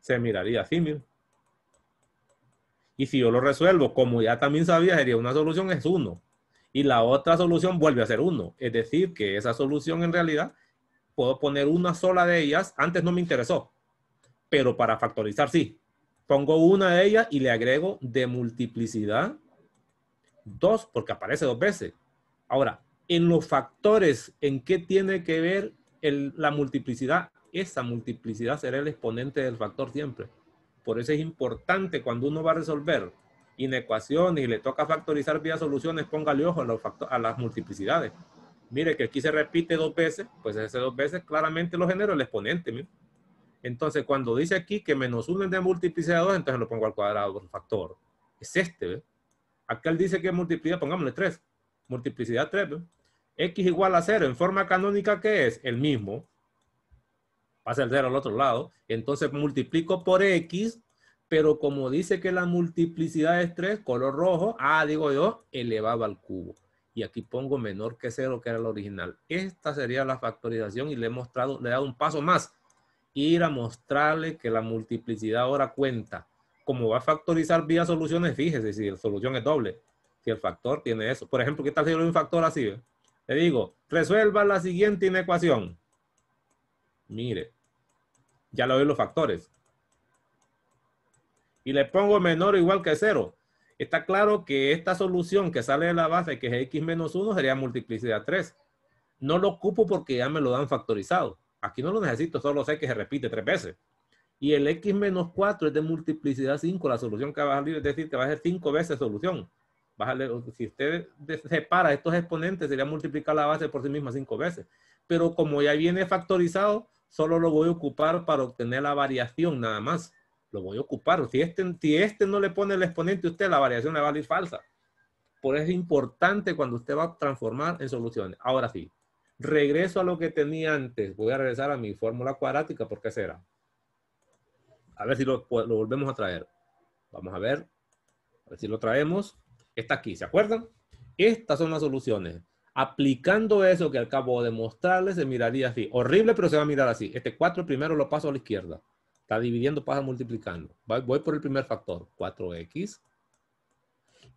se miraría así, mire. Y si yo lo resuelvo, como ya también sabía, sería una solución es 1. Y la otra solución vuelve a ser 1. Es decir, que esa solución en realidad, puedo poner una sola de ellas, antes no me interesó, pero para factorizar sí. Pongo una de ellas y le agrego de multiplicidad Dos, porque aparece dos veces. Ahora, en los factores, ¿en qué tiene que ver la multiplicidad? Esa multiplicidad será el exponente del factor siempre. Por eso es importante cuando uno va a resolver inecuaciones y le toca factorizar vía soluciones, póngale ojo a, los a las multiplicidades. Mire que aquí se repite dos veces, pues ese dos veces claramente lo genera el exponente. Entonces, cuando dice aquí que menos uno es de multiplicidad entonces lo pongo al cuadrado por factor. Es este, Acá él dice que multiplicidad, pongámosle 3. Multiplicidad 3. X igual a 0 en forma canónica, qué es? El mismo. Pasa el 0 al otro lado. Entonces multiplico por X, pero como dice que la multiplicidad es 3, color rojo, ah, digo yo, elevado al cubo. Y aquí pongo menor que 0, que era el original. Esta sería la factorización y le he mostrado, le he dado un paso más. Ir a mostrarle que la multiplicidad ahora cuenta como va a factorizar vía soluciones, fíjese si la solución es doble, si el factor tiene eso. Por ejemplo, ¿qué tal si yo doy un factor así? Le digo, resuelva la siguiente inecuación. Mire, ya le doy los factores. Y le pongo menor o igual que cero. Está claro que esta solución que sale de la base, que es x menos 1, sería multiplicidad 3. No lo ocupo porque ya me lo dan factorizado. Aquí no lo necesito, solo sé que se repite tres veces y el x menos 4 es de multiplicidad 5, la solución que va a salir, es decir, que va a ser 5 veces solución. si usted separa estos exponentes, sería multiplicar la base por sí misma 5 veces. Pero como ya viene factorizado, solo lo voy a ocupar para obtener la variación nada más. Lo voy a ocupar. Si este, si este no le pone el exponente a usted, la variación le va a salir falsa. Por eso es importante cuando usted va a transformar en soluciones. Ahora sí, regreso a lo que tenía antes. Voy a regresar a mi fórmula cuadrática porque será a ver si lo, volvemos a traer. Vamos a ver, a ver si lo traemos. Está aquí, ¿se acuerdan? Estas son las soluciones. Aplicando eso que acabo de mostrarles, se miraría así. Horrible, pero se va a mirar así. Este 4 primero lo paso a la izquierda. Está dividiendo, pasa multiplicando. Voy por el primer factor, 4x.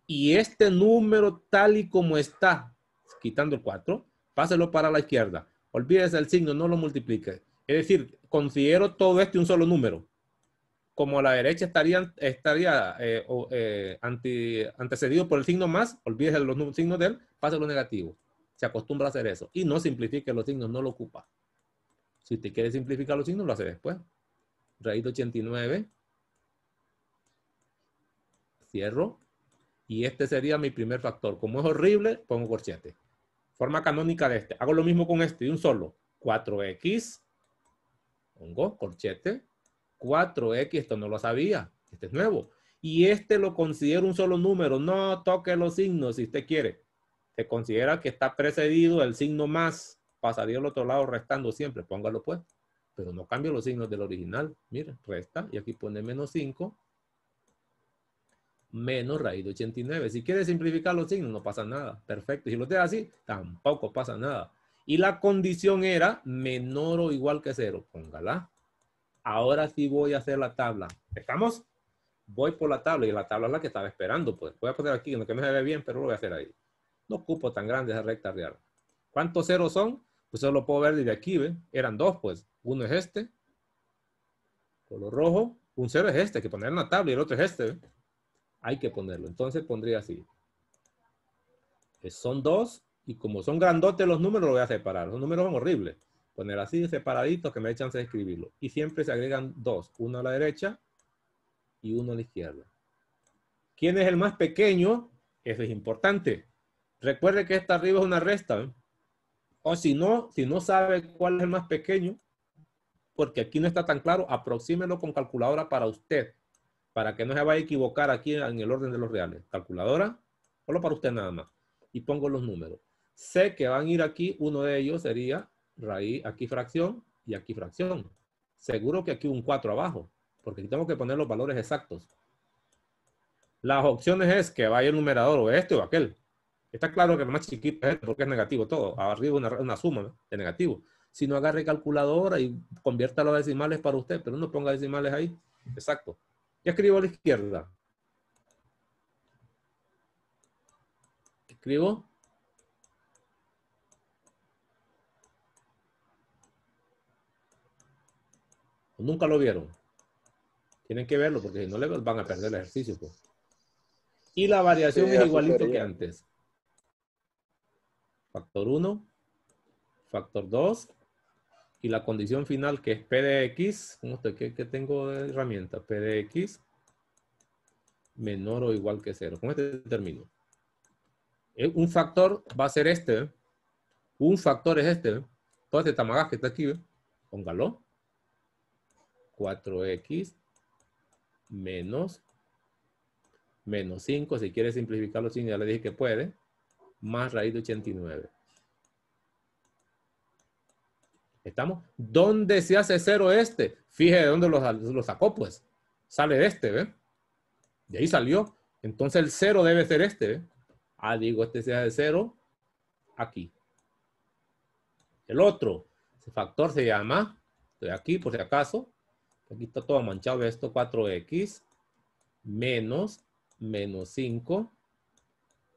Y este número tal y como está, quitando el 4, páselo para la izquierda. Olvídese el signo, no lo multiplique. Es decir, considero todo este un solo número como la derecha estaría, estaría eh, eh, antecedido por el signo más, olvídese de los signos de él, pase lo negativo. Se acostumbra a hacer eso. Y no simplifique los signos, no lo ocupa. Si usted quiere simplificar los signos, lo hace después. Raíz 89. Cierro. Y este sería mi primer factor. Como es horrible, pongo corchete. Forma canónica de este. Hago lo mismo con este, y un solo. 4x. Pongo corchete 4x, esto no lo sabía, este es nuevo. Y este lo considero un solo número, no toque los signos si usted quiere. Se considera que está precedido el signo más, pasaría al otro lado restando siempre, póngalo pues. Pero no cambio los signos del original. Mire, resta, y aquí pone menos 5, menos raíz de 89. Si quiere simplificar los signos, no pasa nada. Perfecto. Si lo deja así, tampoco pasa nada. Y la condición era menor o igual que 0. Póngala ahora sí voy a hacer la tabla. ¿Estamos? Voy por la tabla y la tabla es la que estaba esperando. Pues voy a poner aquí, no que me se ve bien, pero lo voy a hacer ahí. No ocupo tan grande esa recta real. ¿Cuántos ceros son? Pues solo lo puedo ver desde aquí, ¿ven? Eran dos, pues. Uno es este, color rojo. Un cero es este, que poner en la tabla, y el otro es este, Hay que ponerlo. Entonces pondría así. Eh, son dos, y como son grandotes los números, lo voy a separar. Los números son horribles poner así, separadito que me dé chance de escribirlo. Y siempre se agregan dos, uno a la derecha y uno a la izquierda. ¿Quién es el más pequeño? Eso es importante. Recuerde que esta arriba es una resta. ¿eh? O si no, si no sabe cuál es el más pequeño, porque aquí no está tan claro, aproxímelo con calculadora para usted, para que no se vaya a equivocar aquí en el orden de los reales. Calculadora, solo para usted nada más. Y pongo los números. Sé que van a ir aquí, uno de ellos sería raíz, aquí fracción y aquí fracción. Seguro que aquí un 4 abajo, porque aquí tengo que poner los valores exactos. Las opciones es que vaya el numerador o este o aquel. Está claro que el más chiquito es este porque es negativo todo. Arriba una, una suma de negativo. Si no agarre calculadora y convierta los decimales para usted, pero no ponga decimales ahí. Exacto. ¿Qué escribo a la izquierda. Escribo Nunca lo vieron. Tienen que verlo porque si no le van a perder el ejercicio. Pues. Y la variación es igualito que antes. Factor 1, factor 2 y la condición final que es P de X. ¿Qué, ¿Qué tengo de herramienta? P de X menor o igual que 0. Con este termino. Eh, un factor va a ser este. ¿eh? Un factor es este. Todo este tamagás que está aquí. ¿eh? Póngalo. 4x menos, menos 5, si quiere simplificarlo, sin ya le dije que puede, más raíz de 89. ¿Estamos? ¿Dónde se hace cero este? Fíjese de dónde lo, lo, sacó, pues. Sale de este, ¿ve? De ahí salió. Entonces el cero debe ser este, ¿ve? Ah, digo, este se hace cero aquí. El otro, ese factor se llama, estoy aquí por si acaso, Aquí está todo manchado esto, 4x menos menos 5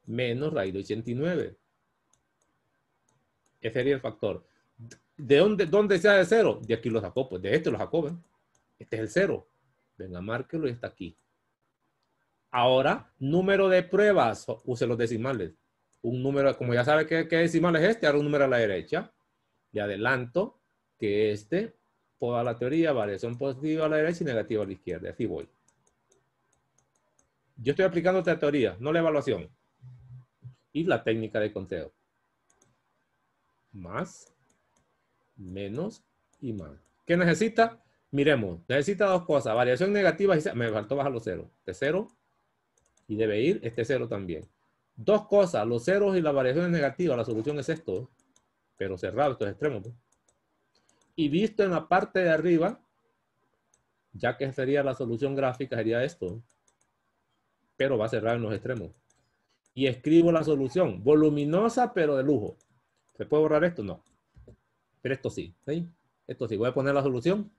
menos raíz de 89. Ese sería el factor. ¿De dónde, dónde sea de cero? De aquí lo sacó, pues de este lo sacó, Este es el cero. Venga, márquelo y está aquí. Ahora, número de pruebas, use los decimales. Un número, como ya sabe qué, qué decimal es este, ahora un número a la derecha. Le adelanto que este a la teoría, variación positiva a la derecha y negativa a la izquierda. Así voy. Yo estoy aplicando esta teoría, no la evaluación. Y la técnica de conteo. Más, menos y más. ¿Qué necesita? Miremos, necesita dos cosas. Variación negativa, y me faltó bajar los ceros. Este cero y debe ir este cero también. Dos cosas, los ceros y la variación negativa. la solución es esto, pero cerrado estos extremos. Pues y visto en la parte de arriba, ya que sería la solución gráfica, sería esto. Pero va a cerrar en los extremos. Y escribo la solución, voluminosa pero de lujo. ¿Se puede borrar esto? No. Pero esto sí, ¿sí? Esto sí, voy a poner la solución.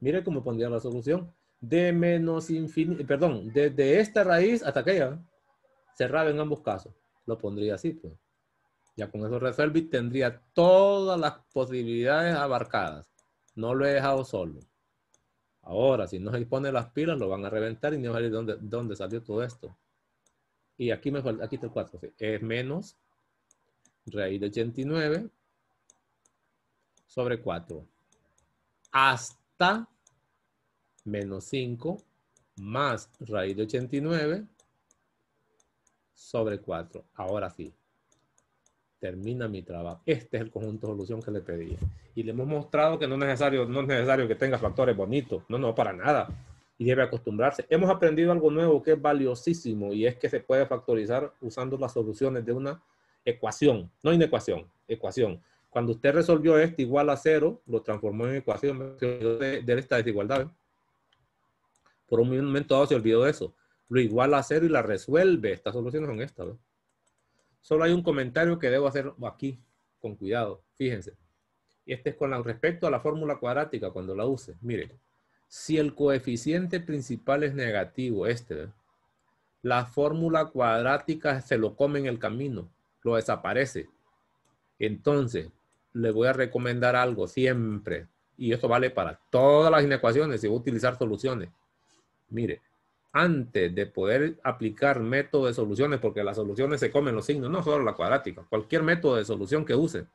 Mire cómo pondría la solución. De menos infinito, perdón, desde esta raíz hasta aquella, cerrado en ambos casos. Lo pondría así, pues. Ya con eso resuelve y tendría todas las posibilidades abarcadas. No lo he dejado solo. Ahora, si no se pone las pilas, lo van a reventar y no salir dónde, salió todo esto. Y aquí me falta, aquí está el 4. Es menos raíz de 89 sobre 4. Hasta menos 5 más raíz de 89 sobre 4. Ahora sí termina mi trabajo. Este es el conjunto de solución que le pedí. Y le hemos mostrado que no es necesario, no es necesario que tenga factores bonitos. No, no, para nada. Y debe acostumbrarse. Hemos aprendido algo nuevo que es valiosísimo y es que se puede factorizar usando las soluciones de una ecuación, no inecuación, ecuación. Cuando usted resolvió esto igual a cero, lo transformó en ecuación de, esta desigualdad. Por un momento dado se olvidó de eso. Lo igual a cero y la resuelve. Estas soluciones son estas. ¿verdad? Solo hay un comentario que debo hacer aquí, con cuidado, fíjense. Y este es con respecto a la fórmula cuadrática cuando la use. Mire, si el coeficiente principal es negativo, este, la fórmula cuadrática se lo come en el camino, lo desaparece. Entonces, le voy a recomendar algo siempre, y esto vale para todas las inecuaciones, si voy a utilizar soluciones. Mire, antes de poder aplicar método de soluciones, porque las soluciones se comen los signos, no solo la cuadrática, cualquier método de solución que use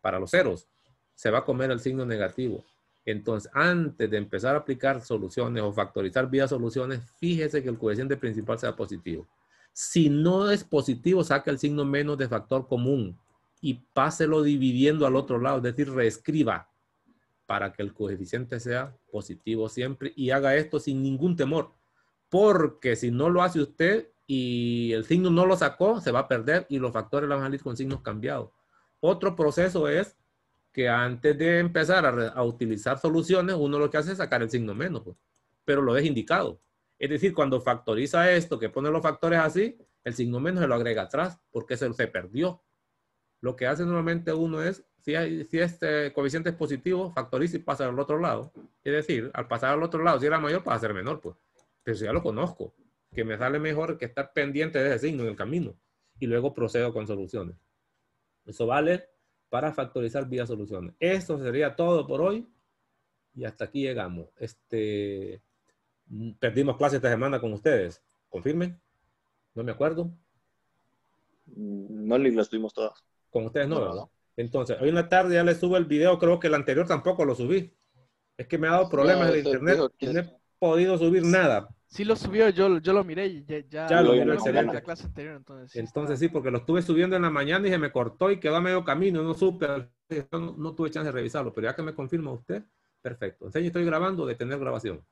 para los ceros, se va a comer el signo negativo. Entonces, antes de empezar a aplicar soluciones o factorizar vía soluciones, fíjese que el coeficiente principal sea positivo. Si no es positivo, saque el signo menos de factor común y páselo dividiendo al otro lado, es decir, reescriba para que el coeficiente sea positivo siempre y haga esto sin ningún temor porque si no lo hace usted y el signo no lo sacó, se va a perder y los factores van a salir con signos cambiados. Otro proceso es que antes de empezar a, utilizar soluciones, uno lo que hace es sacar el signo menos, pues, pero lo es indicado. Es decir, cuando factoriza esto, que pone los factores así, el signo menos se lo agrega atrás porque se, se perdió. Lo que hace normalmente uno es, si, si este coeficiente es positivo, factoriza y pasa al otro lado. Es decir, al pasar al otro lado, si era mayor, pasa a ser menor. pues pero ya lo conozco, que me sale mejor que estar pendiente de ese signo en el camino y luego procedo con soluciones. Eso vale para factorizar vía soluciones. Eso sería todo por hoy y hasta aquí llegamos. Este, perdimos clase esta semana con ustedes. ¿Confirme? No me acuerdo. No las tuvimos todas. Con ustedes no, Entonces, hoy en la tarde ya les subo el video, creo que el anterior tampoco lo subí. Es que me ha dado problemas el internet podido subir nada. Sí lo subió, yo, yo lo miré ya, ya, lo, vi en la clase anterior. Entonces, entonces sí, porque lo estuve subiendo en la mañana y se me cortó y quedó a medio camino, no supe, no, tuve chance de revisarlo, pero ya que me confirma usted, perfecto. Enseño, estoy grabando, detener grabación.